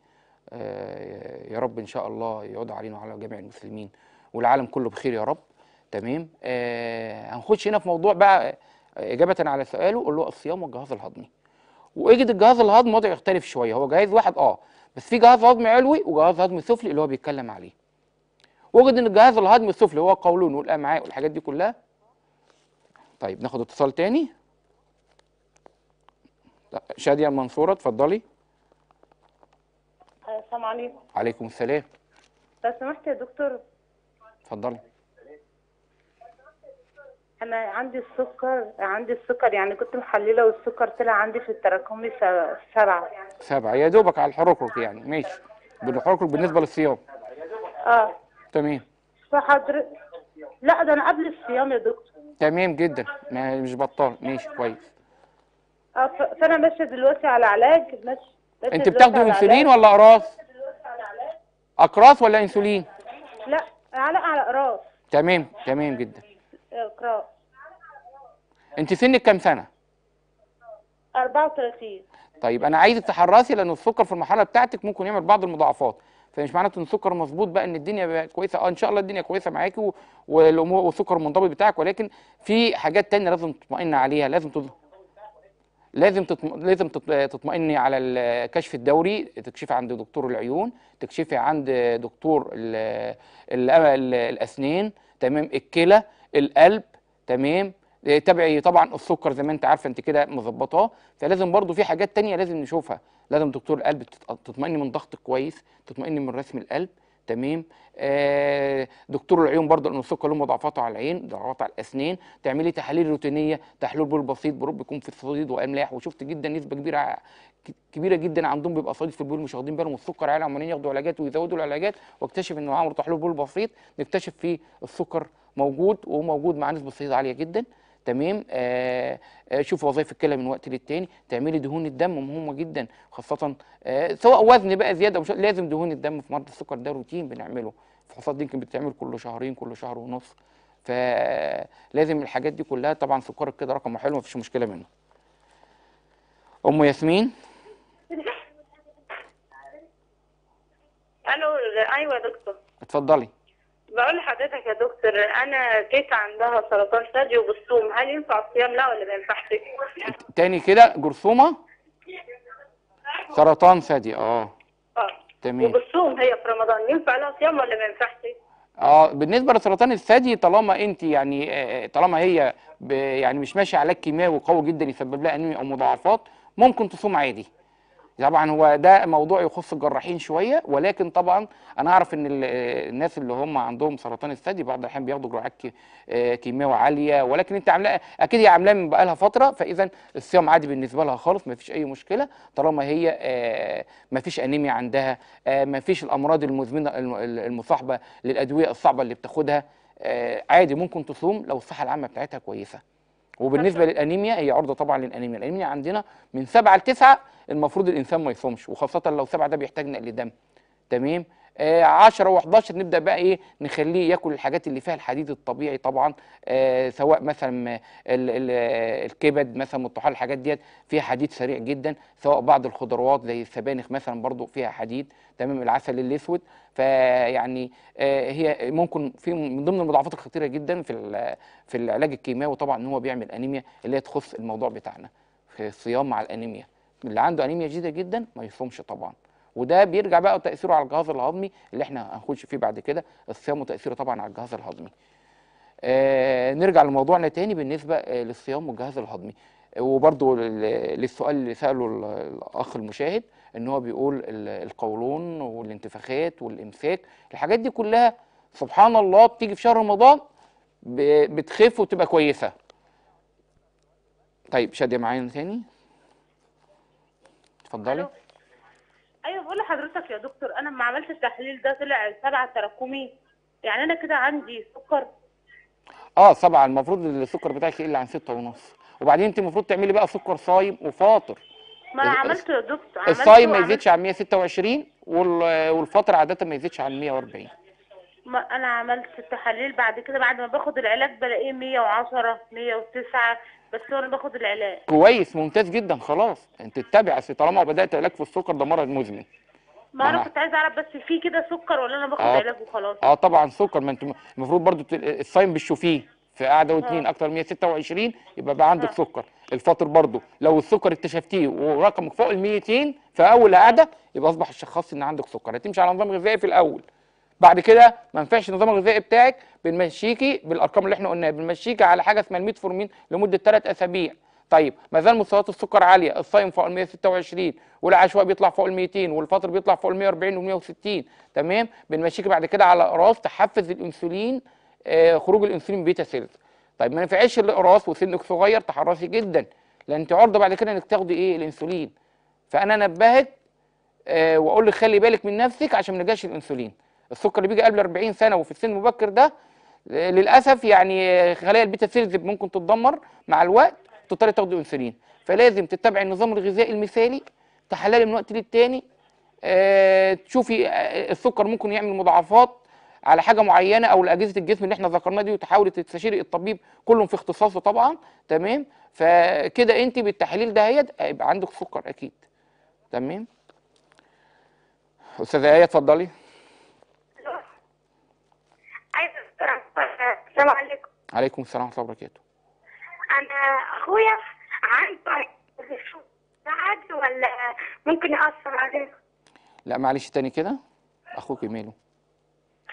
يا رب ان شاء الله يعود علينا وعلى جميع المسلمين والعالم كله بخير يا رب تمام هنخش هنا في موضوع بقى اجابه على سؤاله اللي هو الصيام والجهاز الهضمي واجد الجهاز الهضمي وضعه يختلف شويه هو جهاز واحد اه بس في جهاز هضمي علوي وجهاز هضمي سفلي اللي هو بيتكلم عليه وجد ان الجهاز الهضمي السفلي هو القولون والامعاء والحاجات دي كلها طيب ناخد اتصال تاني شاديه منصوره اتفضلي السلام عليكم عليكم السلام لو سمحت يا دكتور اتفضلي انا عندي السكر عندي السكر يعني كنت محلله والسكر طلع عندي في التراكمي سبعه سبعه يا دوبك على الحركرك يعني ماشي بالحركرك بالنسبه للصيام اه تمام فحضرتك لا ده انا قبل الصيام يا دكتور تمام جدا ما مش بطال ماشي كويس اه فانا ماشيه دلوقتي على علاج ماشي انت بتاخدي انسولين ولا اقراص؟ اقراص ولا انسولين؟ لا على على اقراص تمام تمام جدا اقراص انت سنك كام سنه 34 طيب انا عايزه تحرصي لان السكر في المرحله بتاعتك ممكن يعمل بعض المضاعفات فمش معناته ان السكر مظبوط بقى ان الدنيا بقى كويسه اه ان شاء الله الدنيا كويسه معاكي والامور والسكر المنضبط بتاعك ولكن في حاجات تانية لازم تطمئن عليها لازم تض... لازم تطم... لازم تطمئني على الكشف الدوري تكشفي عند دكتور العيون تكشفي عند دكتور ال... ال... ال... الاسنان تمام الكلى القلب تمام آه، تبعي طبعا السكر زي ما انت عارفه انت كده مظبطاه فلازم برضو في حاجات تانية لازم نشوفها لازم دكتور القلب تطمئني من ضغط كويس تطمئني من رسم القلب تمام آه دكتور العيون برضو لان السكر له مضاعفاته على العين مضاعفاته على الاسنان تعملي تحاليل روتينيه تحليل بول بسيط بروب بيكون في الصديد واملاح وشفت جدا نسبه كبيره كبيره جدا عندهم بيبقى صديد في البول مش واخدين بالهم السكر عيال عمالين ياخدوا علاجات ويزودوا العلاجات واكتشف انه عملوا تحليل بول بسيط نكتشف فيه السكر موجود وموجود مع نسبه صديد عاليه جدا تمام آه،, آه شوف وظائف الكلى من وقت للتاني تعملي دهون الدم مهمه جدا خاصه آه سواء وزن بقى زياده مش لازم دهون الدم في مرض السكر ده روتين بنعمله الفحوصات دي يمكن بتتعمل كل شهرين كل شهر ونص فلازم الحاجات دي كلها طبعا سكرك كده رقم حلو مفيش مشكله منه ام ياسمين الو ايوه يا دكتور اتفضلي بقول لحضرتك يا دكتور انا تيتا عندها سرطان ثدي وجرثومه هل ينفع الصيام لا ولا ما ينفعش تاني كده جرثومه سرطان ثدي اه اه تمام وجرثوم هي في رمضان ينفع لها صيام ولا ما ينفعش اه بالنسبه لسرطان الثدي طالما انت يعني آه، آه، طالما هي يعني مش ماشيه علاج كيماوي قوي جدا يسبب لها انيميا او مضاعفات ممكن تصوم عادي طبعا هو ده موضوع يخص الجراحين شويه ولكن طبعا انا اعرف ان الناس اللي هم عندهم سرطان الثدي بعض الاحيان بياخدوا جرعات آه، كيماوي عاليه ولكن انت عاملاه اكيد هي عاملاه من بقالها فتره فاذا الصيام عادي بالنسبه لها خالص ما فيش اي مشكله طالما هي آه، ما فيش انيميا عندها آه، ما فيش الامراض المزمنه المصاحبه للادويه الصعبه اللي بتاخدها عادي ممكن تصوم لو الصحه العامه بتاعتها كويسه وبالنسبه للانيميا هي عرضه طبعا للانيميا الانيميا عندنا من 7 ل 9 المفروض الانسان ما يصومش وخاصه لو 7 ده بيحتاج نقل دم تمام 10 آه، و11 نبدا بقى ايه نخليه ياكل الحاجات اللي فيها الحديد الطبيعي طبعا آه، سواء مثلا الكبد مثلا والطحال الحاجات ديت فيها حديد سريع جدا سواء بعض الخضروات زي السبانخ مثلا برضو فيها حديد تمام العسل الاسود فيعني آه، هي ممكن في من ضمن المضاعفات الخطيره جدا في في العلاج الكيماوي طبعا ان هو بيعمل انيميا اللي هي تخص الموضوع بتاعنا في الصيام مع الانيميا اللي عنده انيميا جيده جدا ما يصومش طبعا وده بيرجع بقى تاثيره على الجهاز الهضمي اللي احنا هنخش فيه بعد كده الصيام وتاثيره طبعا على الجهاز الهضمي آه نرجع لموضوعنا تاني بالنسبه آه، للصيام والجهاز الهضمي وبرده للسؤال اللي ساله الاخ المشاهد ان هو بيقول القولون والانتفاخات والامساك الحاجات دي كلها سبحان الله بتيجي في شهر رمضان بتخف وتبقى كويسه طيب شاديه معايا تاني اتفضلي ايوه بقول لحضرتك يا دكتور انا ما عملت التحليل ده طلع سبعة تراكمي يعني انا كده عندي سكر اه طبعا المفروض السكر بتاعك يقل عن ستة ونص وبعدين انت المفروض تعملي بقى سكر صايم وفاطر ما انا عملت يا دكتور الصايم ما يزيدش عن 126 والفاطر عاده ما يزيدش عن 140 ما انا عملت التحاليل بعد كده بعد ما باخد العلاج بلاقيه 110 109 بس انا باخد العلاج كويس ممتاز جدا خلاص انت تتابع اصل طالما بدات علاج في السكر ده مرض مزمن ما انا كنت عايز اعرف بس في كده سكر ولا انا باخد آه علاج وخلاص اه طبعا سكر ما انت المفروض برضو الصايم بالشوفيه في قاعده آه. واثنين اكتر من 126 يبقى بقى عندك ها. آه. سكر الفطر برضو لو السكر اكتشفتيه ورقمك فوق ال 200 في اول قاعده يبقى اصبح الشخص ان عندك سكر هتمشي على نظام غذائي في الاول بعد كده ما ينفعش النظام الغذائي بتاعك بنمشيكي بالارقام اللي احنا قلناها بنمشيكي على حاجه اسمها فورمين لمده 3 اسابيع طيب ما زال مستويات السكر عاليه الصايم فوق ال 126 والعشواء بيطلع فوق ال 200 والفطر بيطلع فوق ال 140 و 160 تمام بنمشيكي بعد كده على اقراص تحفز الانسولين آه خروج الانسولين بيتا سيلز طيب ما ينفعش الاقراص وسنك صغير تحرصي جدا لان انت عرضه بعد كده انك تاخدي ايه الانسولين فانا نبهت آه واقول لك خلي بالك من نفسك عشان ما نجاش الانسولين السكر اللي بيجي قبل 40 سنه وفي السن المبكر ده للاسف يعني خلايا البيتا سيلز ممكن تتدمر مع الوقت تضطر تاخد انسولين فلازم تتبع النظام الغذائي المثالي تحللي من وقت للتاني آه، تشوفي آه، السكر ممكن يعمل مضاعفات على حاجه معينه او لاجهزه الجسم اللي احنا ذكرناها دي وتحاولي تستشيري الطبيب كلهم في اختصاصه طبعا تمام فكده انت بالتحليل ده هي يبقى عندك سكر اكيد تمام استاذه ايه اتفضلي السلام عليكم عليكم السلام ورحمه الله وبركاته انا اخويا عنده بعد ولا ممكن ياثر عليه لا معلش تاني كده اخوك ماله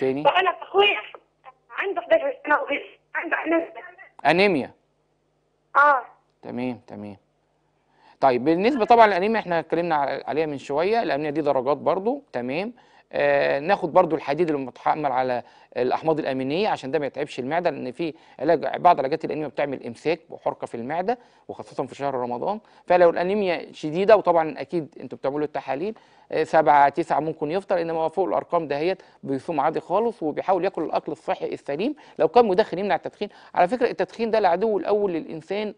تاني أنا اخويا عنده 11 سنه عنده انيميا انيميا اه تمام تمام طيب بالنسبه طبعا للانيميا احنا اتكلمنا عليها من شويه الانيميا دي درجات برضو تمام آه، ناخد برضو الحديد اللي متحمل على الاحماض الامينيه عشان ده ما يتعبش المعده لان في علاج بعض علاجات الانيميا بتعمل امساك وحرقه في المعده وخاصه في شهر رمضان فلو الانيميا شديده وطبعا اكيد انتوا بتعملوا التحاليل آه، سبعة تسعة ممكن يفطر انما فوق الارقام دهيت بيصوم عادي خالص وبيحاول ياكل الاكل الصحي السليم لو كان مدخن يمنع التدخين على فكره التدخين ده العدو الاول للانسان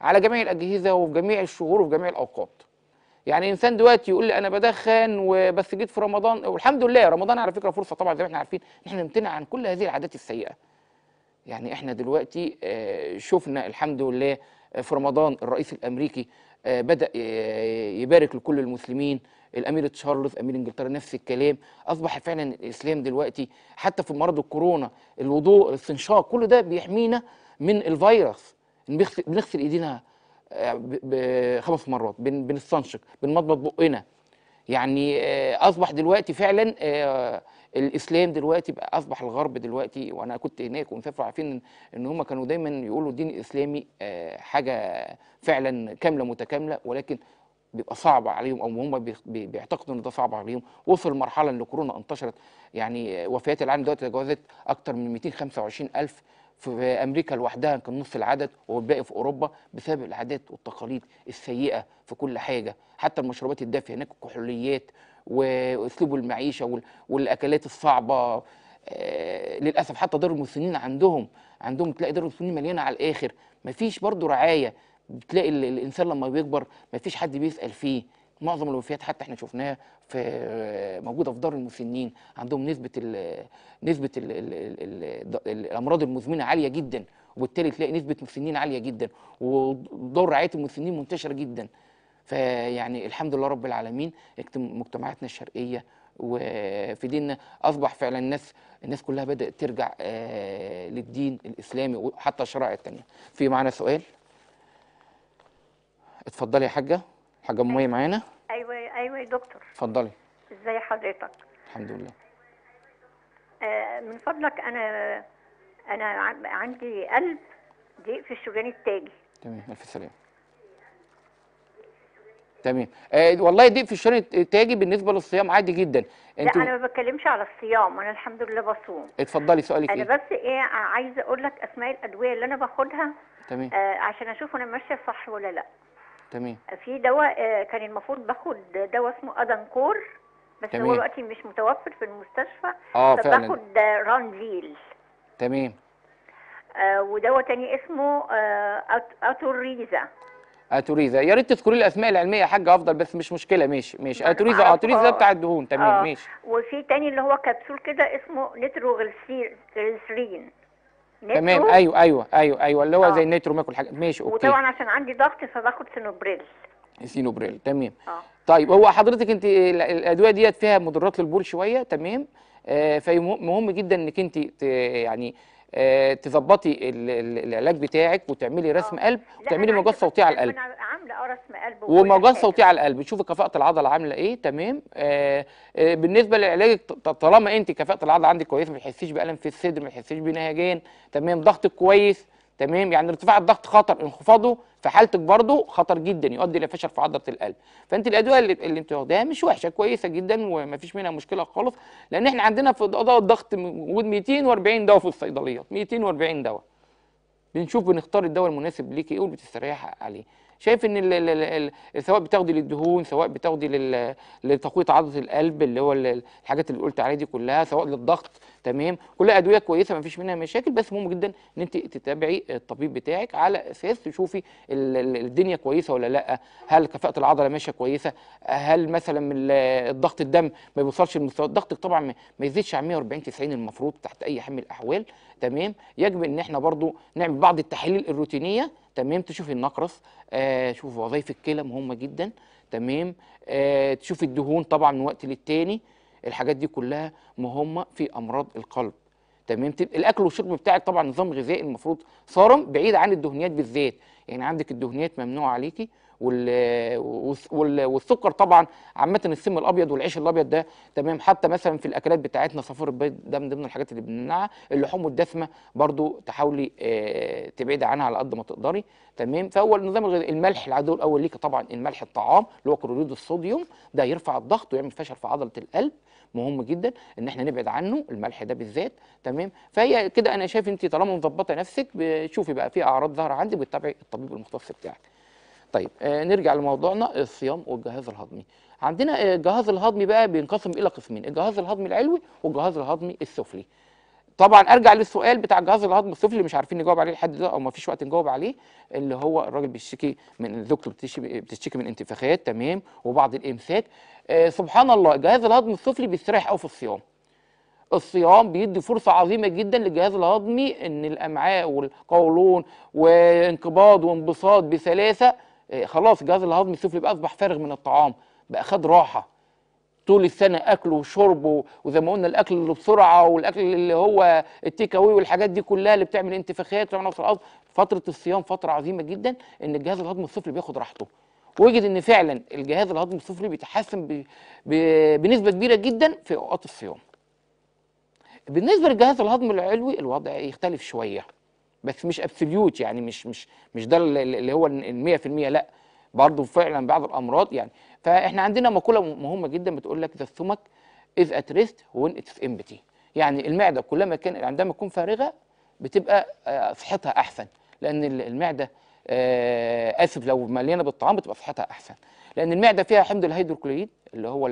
على جميع الاجهزه وفي جميع الشهور وفي جميع الاوقات يعني انسان دلوقتي يقول لي انا بدخن وبس جيت في رمضان والحمد لله رمضان على فكره فرصه طبعا زي ما احنا عارفين ان احنا نمتنع عن كل هذه العادات السيئه يعني احنا دلوقتي آه، شفنا الحمد لله آه، في رمضان الرئيس الامريكي آه، بدا يبارك لكل المسلمين الامير تشارلز امير انجلترا نفس الكلام اصبح فعلا الاسلام دلوقتي حتى في مرض الكورونا الوضوء الاستنشاق كل ده بيحمينا من الفيروس بنغسل ايدينا خمس مرات بنستنشق بنمضمض بقنا يعني آه، اصبح دلوقتي فعلا آه، الاسلام دلوقتي بقى اصبح الغرب دلوقتي وانا كنت هناك ومسافر عارفين ان هم كانوا دايما يقولوا الدين الاسلامي آه، حاجه فعلا كامله متكامله ولكن بيبقى صعب عليهم او هم بيعتقدوا ان ده صعب عليهم وصل مرحله ان كورونا انتشرت يعني وفيات العالم دلوقتي تجاوزت اكثر من 225 الف في امريكا لوحدها كان نص العدد والباقي في اوروبا بسبب العادات والتقاليد السيئه في كل حاجه حتى المشروبات الدافيه هناك الكحوليات واسلوب المعيشه والاكلات الصعبه آه، للاسف حتى دار المسنين عندهم عندهم تلاقي دار المسنين مليانه على الاخر مفيش برضه رعايه بتلاقي الانسان لما بيكبر مفيش حد بيسال فيه معظم الوفيات حتى احنا شفناها في موجوده في دار المسنين عندهم نسبه الـ نسبه الـ الـ الـ الـ الامراض المزمنه عاليه جدا وبالتالي تلاقي نسبه مسنين عاليه جدا ودور رعايه المسنين منتشره جدا فيعني الحمد لله رب العالمين مجتمعاتنا الشرقيه وفي ديننا اصبح فعلا الناس الناس كلها بدات ترجع آه، للدين الاسلامي وحتى الشرائع الثانيه في معنا سؤال اتفضلي يا حاجه حاجه امي معانا ايوه ايوه يا دكتور اتفضلي ازي حضرتك الحمد لله آه من فضلك انا انا عندي قلب ضيق في الشريان التاجي تمام الف سلامه تمام آه والله ضيق في الشريان التاجي بالنسبه للصيام عادي جدا انت لا انا ما بتكلمش على الصيام انا الحمد لله بصوم اتفضلي سؤالك انا إيه؟ بس ايه عايزه اقول لك اسماء الادويه اللي انا باخدها تمام آه عشان اشوف انا ماشيه صح ولا لا تمام في دواء آه، كان المفروض باخد دواء اسمه ادنكور بس تمام. هو دلوقتي مش متوفر في المستشفى اه فعلا فباخد رانزيل تمام آه، ودواء تاني اسمه آه، اتوريزا اتوريزا يا ريت تذكري الاسماء العلميه يا حاجه افضل بس مش مشكله ماشي ماشي اتوريزا اتوريزا بتاع الدهون تمام آه. ماشي وفي تاني اللي هو كبسول كده اسمه نيتروغلسيرين تمام ايوه ايوه ايوه ايوه اللي هو آه. زي النيترو ماكل حاجه ماشي اوكي وطبعا عشان عندي ضغط فباخد سينوبريل سينوبريل تمام آه. طيب هو حضرتك انت الادويه ديت فيها مضرات للبول شويه تمام آه فمهم جدا انك انت يعني آه، تظبطي العلاج بتاعك وتعملي آه. رسم أوه. قلب وتعملي موجات آه، صوتيه على القلب عامله رسم قلب وموجات صوتيه على القلب تشوفي كفاءه العضله عامله ايه تمام آه بالنسبه للعلاج طالما انت كفاءه العضله عندك كويسه ما تحسيش بالم في الصدر ما تحسيش بنهجان تمام ضغطك كويس تمام يعني ارتفاع الضغط خطر انخفاضه في حالتك برضه خطر جدا يؤدي الى فشل في عضله القلب فانت الادويه اللي, اللي انت واخداها مش وحشه كويسه جدا فيش منها مشكله خالص لان احنا عندنا في اضاءه الضغط موجود 240 دواء في الصيدليات 240 دواء بنشوف بنختار الدواء المناسب ليك ايه وبتستريح بتستريح عليه شايف ان سواء بتاخدي للدهون سواء بتاخدي لتقويه عضله القلب اللي هو الحاجات اللي قلت عليها دي كلها سواء للضغط تمام كلها ادويه كويسه ما فيش منها مشاكل بس مهم جدا ان انت تتابعي الطبيب بتاعك على اساس تشوفي الدنيا كويسه ولا لا هل كفاءه العضله ماشيه كويسه هل مثلا الضغط الدم ما بيوصلش لمستوى ضغطك طبعا ما يزيدش عن 140 90 المفروض تحت اي حمل الاحوال تمام يجب ان احنا برضو نعمل بعض التحاليل الروتينيه تمام تشوف النقرس آه شوف وظائف الكلى مهمه جدا تمام آه تشوف الدهون طبعا من وقت للتاني الحاجات دي كلها مهمه في امراض القلب تمام الاكل والشرب بتاعك طبعا نظام غذائي المفروض صارم بعيد عن الدهنيات بالذات يعني عندك الدهنيات ممنوع عليكي والسكر طبعا عامه السم الابيض والعيش الابيض ده تمام حتى مثلا في الاكلات بتاعتنا صفار البيض ده من ضمن الحاجات اللي بنمنعها اللحوم الدسمه برضو تحاولي آه، تبعدي عنها على قد ما تقدري تمام فهو النظام الملح العدو الاول ليك طبعا الملح الطعام اللي هو كلوريد الصوديوم ده يرفع الضغط ويعمل فشل في عضله القلب مهم جدا ان احنا نبعد عنه الملح ده بالذات تمام فهي كده انا شايف انت طالما مظبطه نفسك بتشوفي بقى في اعراض ظاهره عندك بتتابعي الطبيب المختص بتاعك طيب آه، نرجع لموضوعنا الصيام والجهاز الهضمي عندنا الجهاز آه، الهضمي بقى بينقسم الى قسمين الجهاز الهضمي العلوي والجهاز الهضمي السفلي طبعا ارجع للسؤال بتاع الجهاز الهضمي السفلي مش عارفين نجاوب عليه لحد ده او ما فيش وقت نجاوب عليه اللي هو الراجل بيشتكي من الزوجته بتشتكي من انتفاخات تمام وبعض الامساك آه سبحان الله الجهاز الهضمي السفلي بيستريح قوي في الصيام الصيام بيدي فرصة عظيمة جدا للجهاز الهضمي ان الامعاء والقولون وانقباض وانبساط بسلاسة إيه، خلاص الجهاز الهضمي السفلي بقى اصبح فارغ من الطعام بقى خد راحه طول السنه اكل وشرب وزي ما قلنا الاكل اللي بسرعه والاكل اللي هو التيك اوي والحاجات دي كلها اللي بتعمل انتفاخات بتعمل نقص العظم فتره الصيام فتره عظيمه جدا ان الجهاز الهضمي السفلي بياخد راحته وجد ان فعلا الجهاز الهضمي السفلي بيتحسن ب... ب... بنسبه كبيره جدا في اوقات الصيام بالنسبه للجهاز الهضمي العلوي الوضع يختلف شويه بس مش ابسوليوت يعني مش مش مش ده اللي هو ال 100% لا برضه فعلا بعض الامراض يعني فاحنا عندنا مقوله مهمه جدا بتقول لك ذا السمك از ات ريست وين اتس امبتي يعني المعده كلما كان عندما تكون فارغه بتبقى آه، صحتها احسن لان المعده آه، اسف لو مليانه بالطعام بتبقى صحتها احسن لان المعده فيها حمض الهيدروكلوريد اللي هو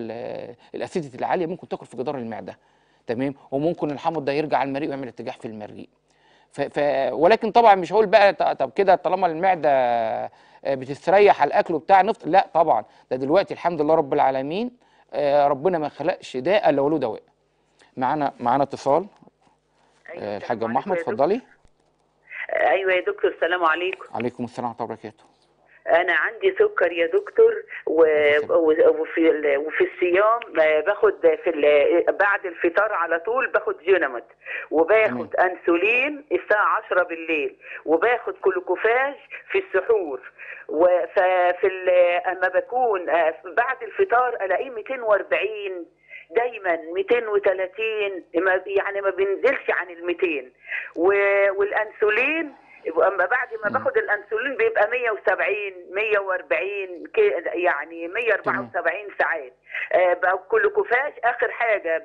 الاسيديتي العاليه ممكن تاكل في جدار المعده تمام وممكن الحمض ده يرجع على المريء ويعمل اتجاه في المريء ف ف ولكن طبعا مش هقول بقى طب كده طالما المعده آه، بتستريح على الاكل وبتاع نفط لا طبعا ده دلوقتي الحمد لله رب العالمين آه، ربنا ما خلقش داء الا وله دواء معانا معانا اتصال الحاجه أيوة، آه، الحاج ام احمد اتفضلي ايوه يا دكتور السلام عليكم وعليكم السلام ورحمه الله وبركاته انا عندي سكر يا دكتور وفي وفي الصيام آه، باخد في بعد الفطار على طول باخد جينامت وباخد انسولين الساعه 10 بالليل وباخد كلوكوفاج في السحور وفي اما بكون آه، بعد الفطار الاقيه 240 دايما 230 يعني ما بينزلش عن ال 200 والانسولين اما بعد ما باخد الانسولين بيبقى 170 140 يعني 174 ساعات آه، باكل كفاش اخر حاجه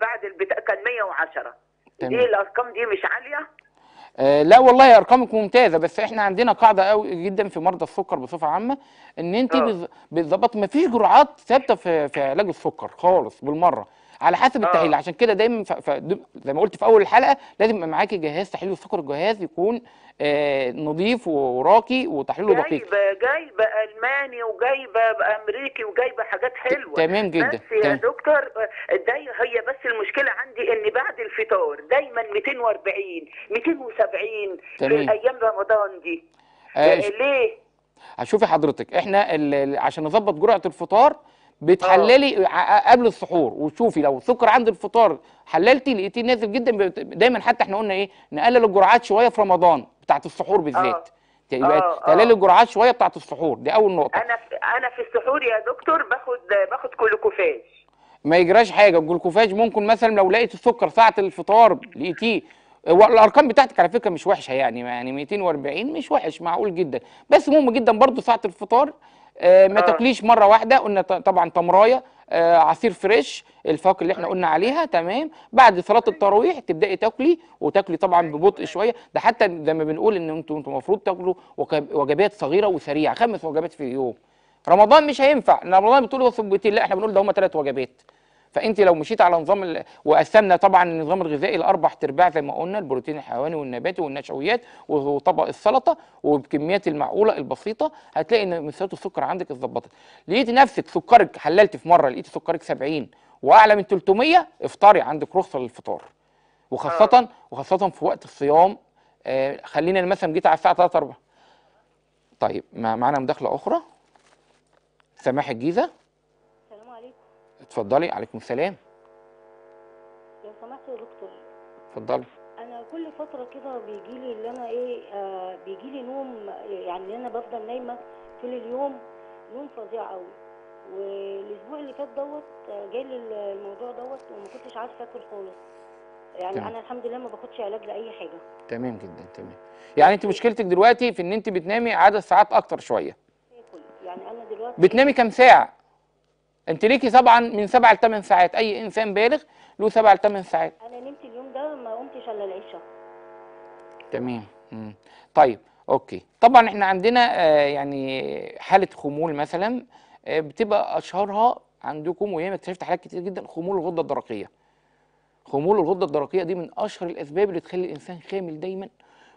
بعد البتاع كان 110 تمام. دي إيه الارقام دي مش عاليه آه لا والله ارقامك ممتازه بس احنا عندنا قاعده قوي جدا في مرضى السكر بصفه عامه ان انت آه. بالظبط ما فيش جرعات ثابته في, في علاج السكر خالص بالمره على حسب التحليل آه. عشان كده دايما ف... ف... زي ما قلت في اول الحلقه لازم يبقى معاكي جهاز تحليل السكر الجهاز يكون آه نظيف وراقي وتحليله دقيق جايبه جايبه الماني وجايبه امريكي وجايبه حاجات حلوه تمام جدا بس يا تمام. دكتور داي هي بس المشكله عندي ان بعد الفطار دايما 240 270 تمام. في ايام رمضان دي آه, آه، ليه هشوفي حضرتك احنا عشان نظبط جرعه الفطار بتحللي آه. قبل السحور وتشوفي لو السكر عند الفطار حللتي لقيتيه نازل جدا دايما حتى احنا قلنا ايه نقلل الجرعات شويه في رمضان بتاعه السحور آه. بالذات يبقى يعني آه. تقلل الجرعات شويه بتاعه السحور دي اول نقطه انا انا في السحور يا دكتور باخد باخد كلوكوفاج ما يجراش حاجه الجلوكوفاج ممكن مثلا لو لقيت السكر ساعه الفطار لقيتيه والارقام بتاعتك على فكره مش وحشه يعني يعني 240 مش وحش معقول جدا بس مهم جدا برضو ساعه الفطار آه، ما آه. تاكليش مره واحده قلنا طبعا تمرايه آه، عصير فريش الفواكه اللي احنا طيب. قلنا عليها تمام بعد صلاه طيب. التراويح تبداي تاكلي وتاكلي طبعا طيب. ببطء شويه ده حتى لما بنقول ان انتوا انتوا المفروض تاكلوا وجبات صغيره وسريعه خمس وجبات في اليوم رمضان مش هينفع رمضان بتقول وجبتين لا احنا بنقول ده هم ثلاث وجبات فانت لو مشيت على نظام ال... وقسمنا طبعا النظام الغذائي لاربع ارباع زي ما قلنا البروتين الحيواني والنباتي والنشويات وطبق السلطه وبكميات المعقوله البسيطه هتلاقي ان مستويات السكر عندك اتظبطت لقيت نفسك سكرك حللت في مره لقيت سكرك 70 واعلى من 300 افطري عندك رخصه للفطار وخاصه آه. وخاصه في وقت الصيام آه خلينا مثلا جيت على الساعه 3 4 طيب معانا مداخله اخرى سماح الجيزه اتفضلي عليكم السلام لو سمحت يا دكتور اتفضلي انا كل فتره كده بيجي لي اللي انا ايه آه بيجي لي نوم يعني انا بفضل نايمه طول اليوم نوم فظيع قوي والاسبوع اللي فات دوت آه، جالي لي الموضوع دوت وما كنتش عارفه اكل خالص يعني تمام. انا الحمد لله ما باخدش علاج لاي حاجه تمام جدا تمام يعني انت مشكلتك دلوقتي في ان انت بتنامي عدد ساعات اكتر شويه إيه يعني انا دلوقتي بتنامي كام ساعه انت ليكي طبعا من ل لثمان ساعات اي انسان بالغ له ل لثمان ساعات انا نمت اليوم ده ما قمتش الا العشاء تمام امم طيب اوكي طبعا احنا عندنا آه يعني حاله خمول مثلا آه بتبقى اشهرها عندكم وهي اكتشفت حالات كتير جدا خمول الغده الدرقيه خمول الغده الدرقيه دي من اشهر الاسباب اللي تخلي الانسان خامل دايما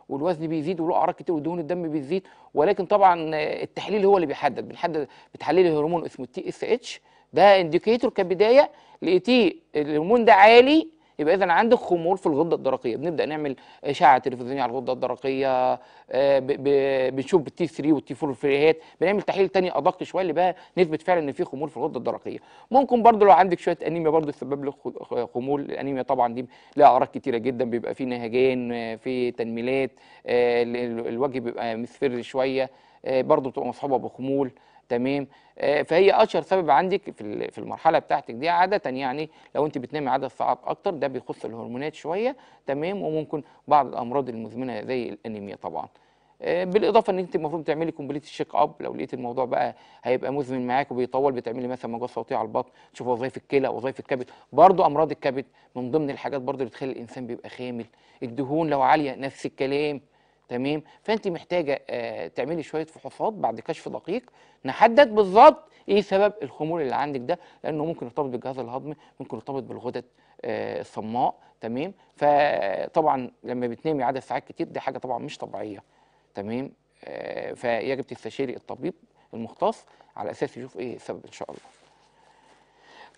والوزن بيزيد وله اعراض كتير ودهون الدم بيزيد ولكن طبعا آه، التحليل هو اللي بيحدد بنحدد بتحللي هرمون اسمه التي اس اتش ده انديكيتور كبدايه لقيتيه الهرمون ده عالي يبقى اذا عندك خمول في الغده الدرقيه بنبدا نعمل اشعه تلفزيونيه على الغده الدرقيه آه، بنشوف بالتي 3 والتي 4 الفريهات بنعمل تحليل تاني ادق شويه اللي بقى نثبت فعلا ان في خمول في الغده الدرقيه ممكن برضو لو عندك شويه انيميا برضو تسبب لك خمول الانيميا طبعا دي لها اعراض كتيره جدا بيبقى في نهجان في تنميلات آه، الوجه بيبقى مسفر شويه آه، برضو بتبقى مصحوبه بخمول تمام آه، فهي اشهر سبب عندك في المرحله بتاعتك دي عاده يعني لو انت بتنامي عدد ساعات اكتر ده بيخص الهرمونات شويه تمام وممكن بعض الامراض المزمنه زي الانيميا طبعا آه، بالاضافه ان انت المفروض تعملي كومبليت تشيك اب لو لقيت الموضوع بقى هيبقى مزمن معاك وبيطول بتعملي مثلا مجال صوتي على البطن تشوف وظائف الكلى وظائف الكبد برضه امراض الكبد من ضمن الحاجات برضه اللي بتخلي الانسان بيبقى خامل الدهون لو عاليه نفس الكلام تمام فانت محتاجه آه، تعملي شويه فحوصات بعد كشف دقيق نحدد بالظبط ايه سبب الخمول اللي عندك ده لانه ممكن يرتبط بالجهاز الهضمي ممكن يرتبط بالغدد آه، الصماء تمام فطبعا لما بتنامي عدد ساعات كتير دي حاجه طبعا مش طبيعيه تمام آه، فيجب تستشيري الطبيب المختص على اساس يشوف ايه السبب ان شاء الله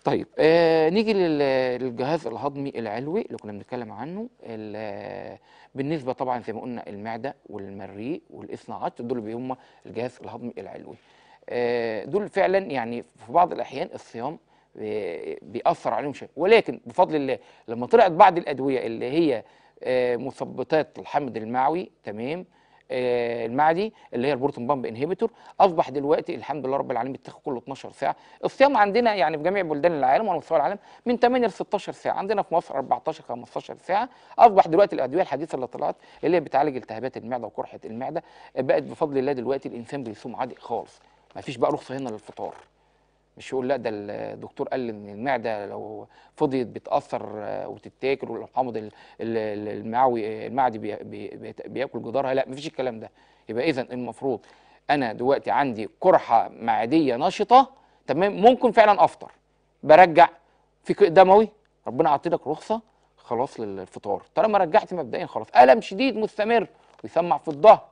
طيب آه نيجي للجهاز الهضمي العلوي اللي كنا بنتكلم عنه بالنسبه طبعا زي ما قلنا المعده والمريء والاصناعات دول اللي هم الجهاز الهضمي العلوي آه دول فعلا يعني في بعض الاحيان الصيام بيأثر عليهم شيء ولكن بفضل الله لما طلعت بعض الادويه اللي هي آه، مثبطات الحمض المعوي تمام آه، المعدي اللي هي البروتون بامب انهبيتور اصبح دلوقتي الحمد لله رب العالمين بتاخد كل 12 ساعه الصيام عندنا يعني في جميع بلدان العالم وعلى مستوى العالم من 8 ل 16 ساعه عندنا في مصر 14 15 ساعه اصبح دلوقتي الادويه الحديثه اللي طلعت اللي هي بتعالج التهابات المعده وقرحه المعده بقت بفضل الله دلوقتي الانسان بيصوم عادي خالص مفيش بقى رخصه هنا للفطار مش يقول لا ده الدكتور قال ان المعده لو فضيت بتاثر آه، وتتاكل والحامض المعوي آه، المعدي بياكل جدارها لا مفيش الكلام ده يبقى اذا المفروض انا دلوقتي عندي قرحه معديه نشطه تمام ممكن فعلا افطر برجع في دموي ربنا لك رخصه خلاص للفطار طالما رجعت مبدئيا خلاص الم شديد مستمر ويسمع في الظهر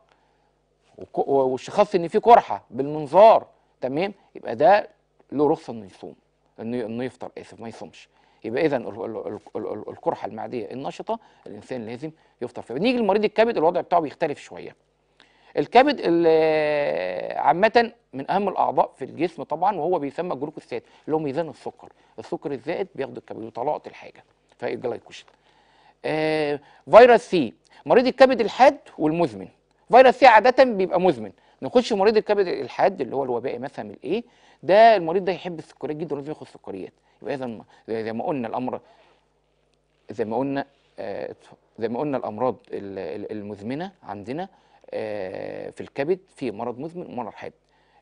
وشخصت ان في قرحه بالمنظار تمام يبقى ده له رخصه انه يصوم انه يفطر اسف إيه، ما يصومش يبقى اذا القرحه المعديه النشطه الانسان لازم يفطر فيها نيجي لمريض الكبد الوضع بتاعه بيختلف شويه الكبد عامة من أهم الأعضاء في الجسم طبعا وهو بيسمى جلوكوستات اللي هو ميزان السكر، السكر الزائد بياخد الكبد وطلاقه الحاجة فالجلايكوجين. آه فيروس سي مريض الكبد الحاد والمزمن. فيروس سي عادة بيبقى مزمن نخش مريض الكبد الحاد اللي هو الوبائي مثلا الايه ده المريض ده يحب السكريات جدا ولازم ياخد سكريات يبقى اذا زي ما قلنا الامر زي ما قلنا آه، زي ما قلنا الامراض المزمنه عندنا آه، في الكبد في مرض مزمن ومرض حاد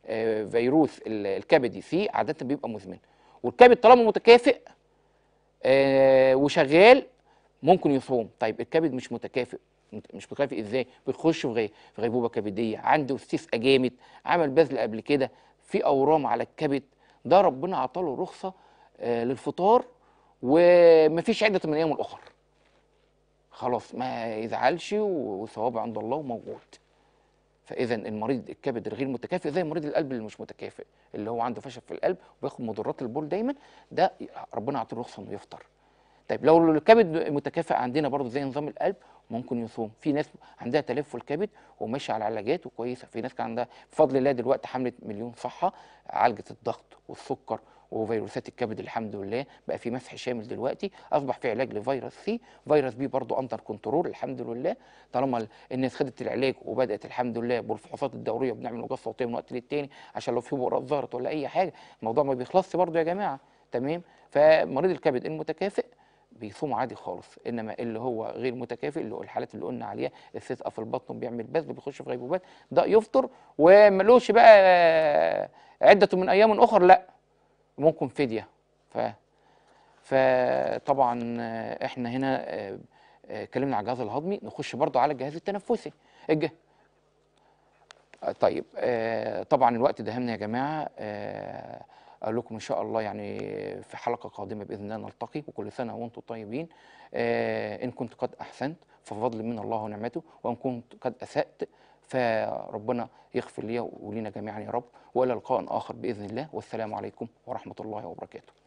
آه، فيروس الكبدي سي عاده بيبقى مزمن والكبد طالما متكافئ وشغال ممكن يصوم طيب الكبد مش متكافئ مش متكافئ ازاي بيخش في غيبوبه كبديه عنده استيس جامد عمل بذل قبل كده في اورام على الكبد ده ربنا عطاله رخصه آه للفطار ومفيش عده من ايام الاخر خلاص ما يزعلش وثوابه عند الله وموجود فاذا المريض الكبد الغير متكافئ زي مريض القلب اللي مش متكافئ اللي هو عنده فشل في القلب وبياخد مضرات البول دايما ده ربنا عطاه رخصه انه يفطر طيب لو الكبد متكافئ عندنا برضه زي نظام القلب ممكن يصوم في ناس عندها تلف الكبد وماشيه على علاجات وكويسه في ناس كان عندها بفضل الله دلوقتي حملت مليون صحه عالجت الضغط والسكر وفيروسات الكبد الحمد لله بقى في مسح شامل دلوقتي اصبح في علاج لفيروس سي فيروس بي برضو اندر كنترول الحمد لله طالما الناس خدت العلاج وبدات الحمد لله بالفحوصات الدوريه بنعمل وجبات صوتيه من وقت للتاني عشان لو في بؤرات ظهرت ولا اي حاجه الموضوع ما بيخلصش برضو يا جماعه تمام فمريض الكبد المتكافئ بيصوم عادي خالص انما اللي هو غير متكافئ اللي هو الحالات اللي قلنا عليها السيسقه في البطن بيعمل بذل بيخش في غيبوبات ده يفطر وملوش بقى عده من ايام اخر لا ممكن فديه ف فطبعا احنا هنا آه، آه، اتكلمنا على الجهاز الهضمي نخش برضو على الجهاز التنفسي الج... آه، طيب طبعا الوقت دهمنا يا جماعه اقول لكم ان شاء الله يعني في حلقه قادمه باذن الله نلتقي وكل سنه وانتم طيبين آه، ان كنت قد احسنت ففضل من الله ونعمته وان كنت قد اسات فربنا يغفر لي ولينا جميعا يا رب والى لقاء اخر باذن الله والسلام عليكم ورحمه الله وبركاته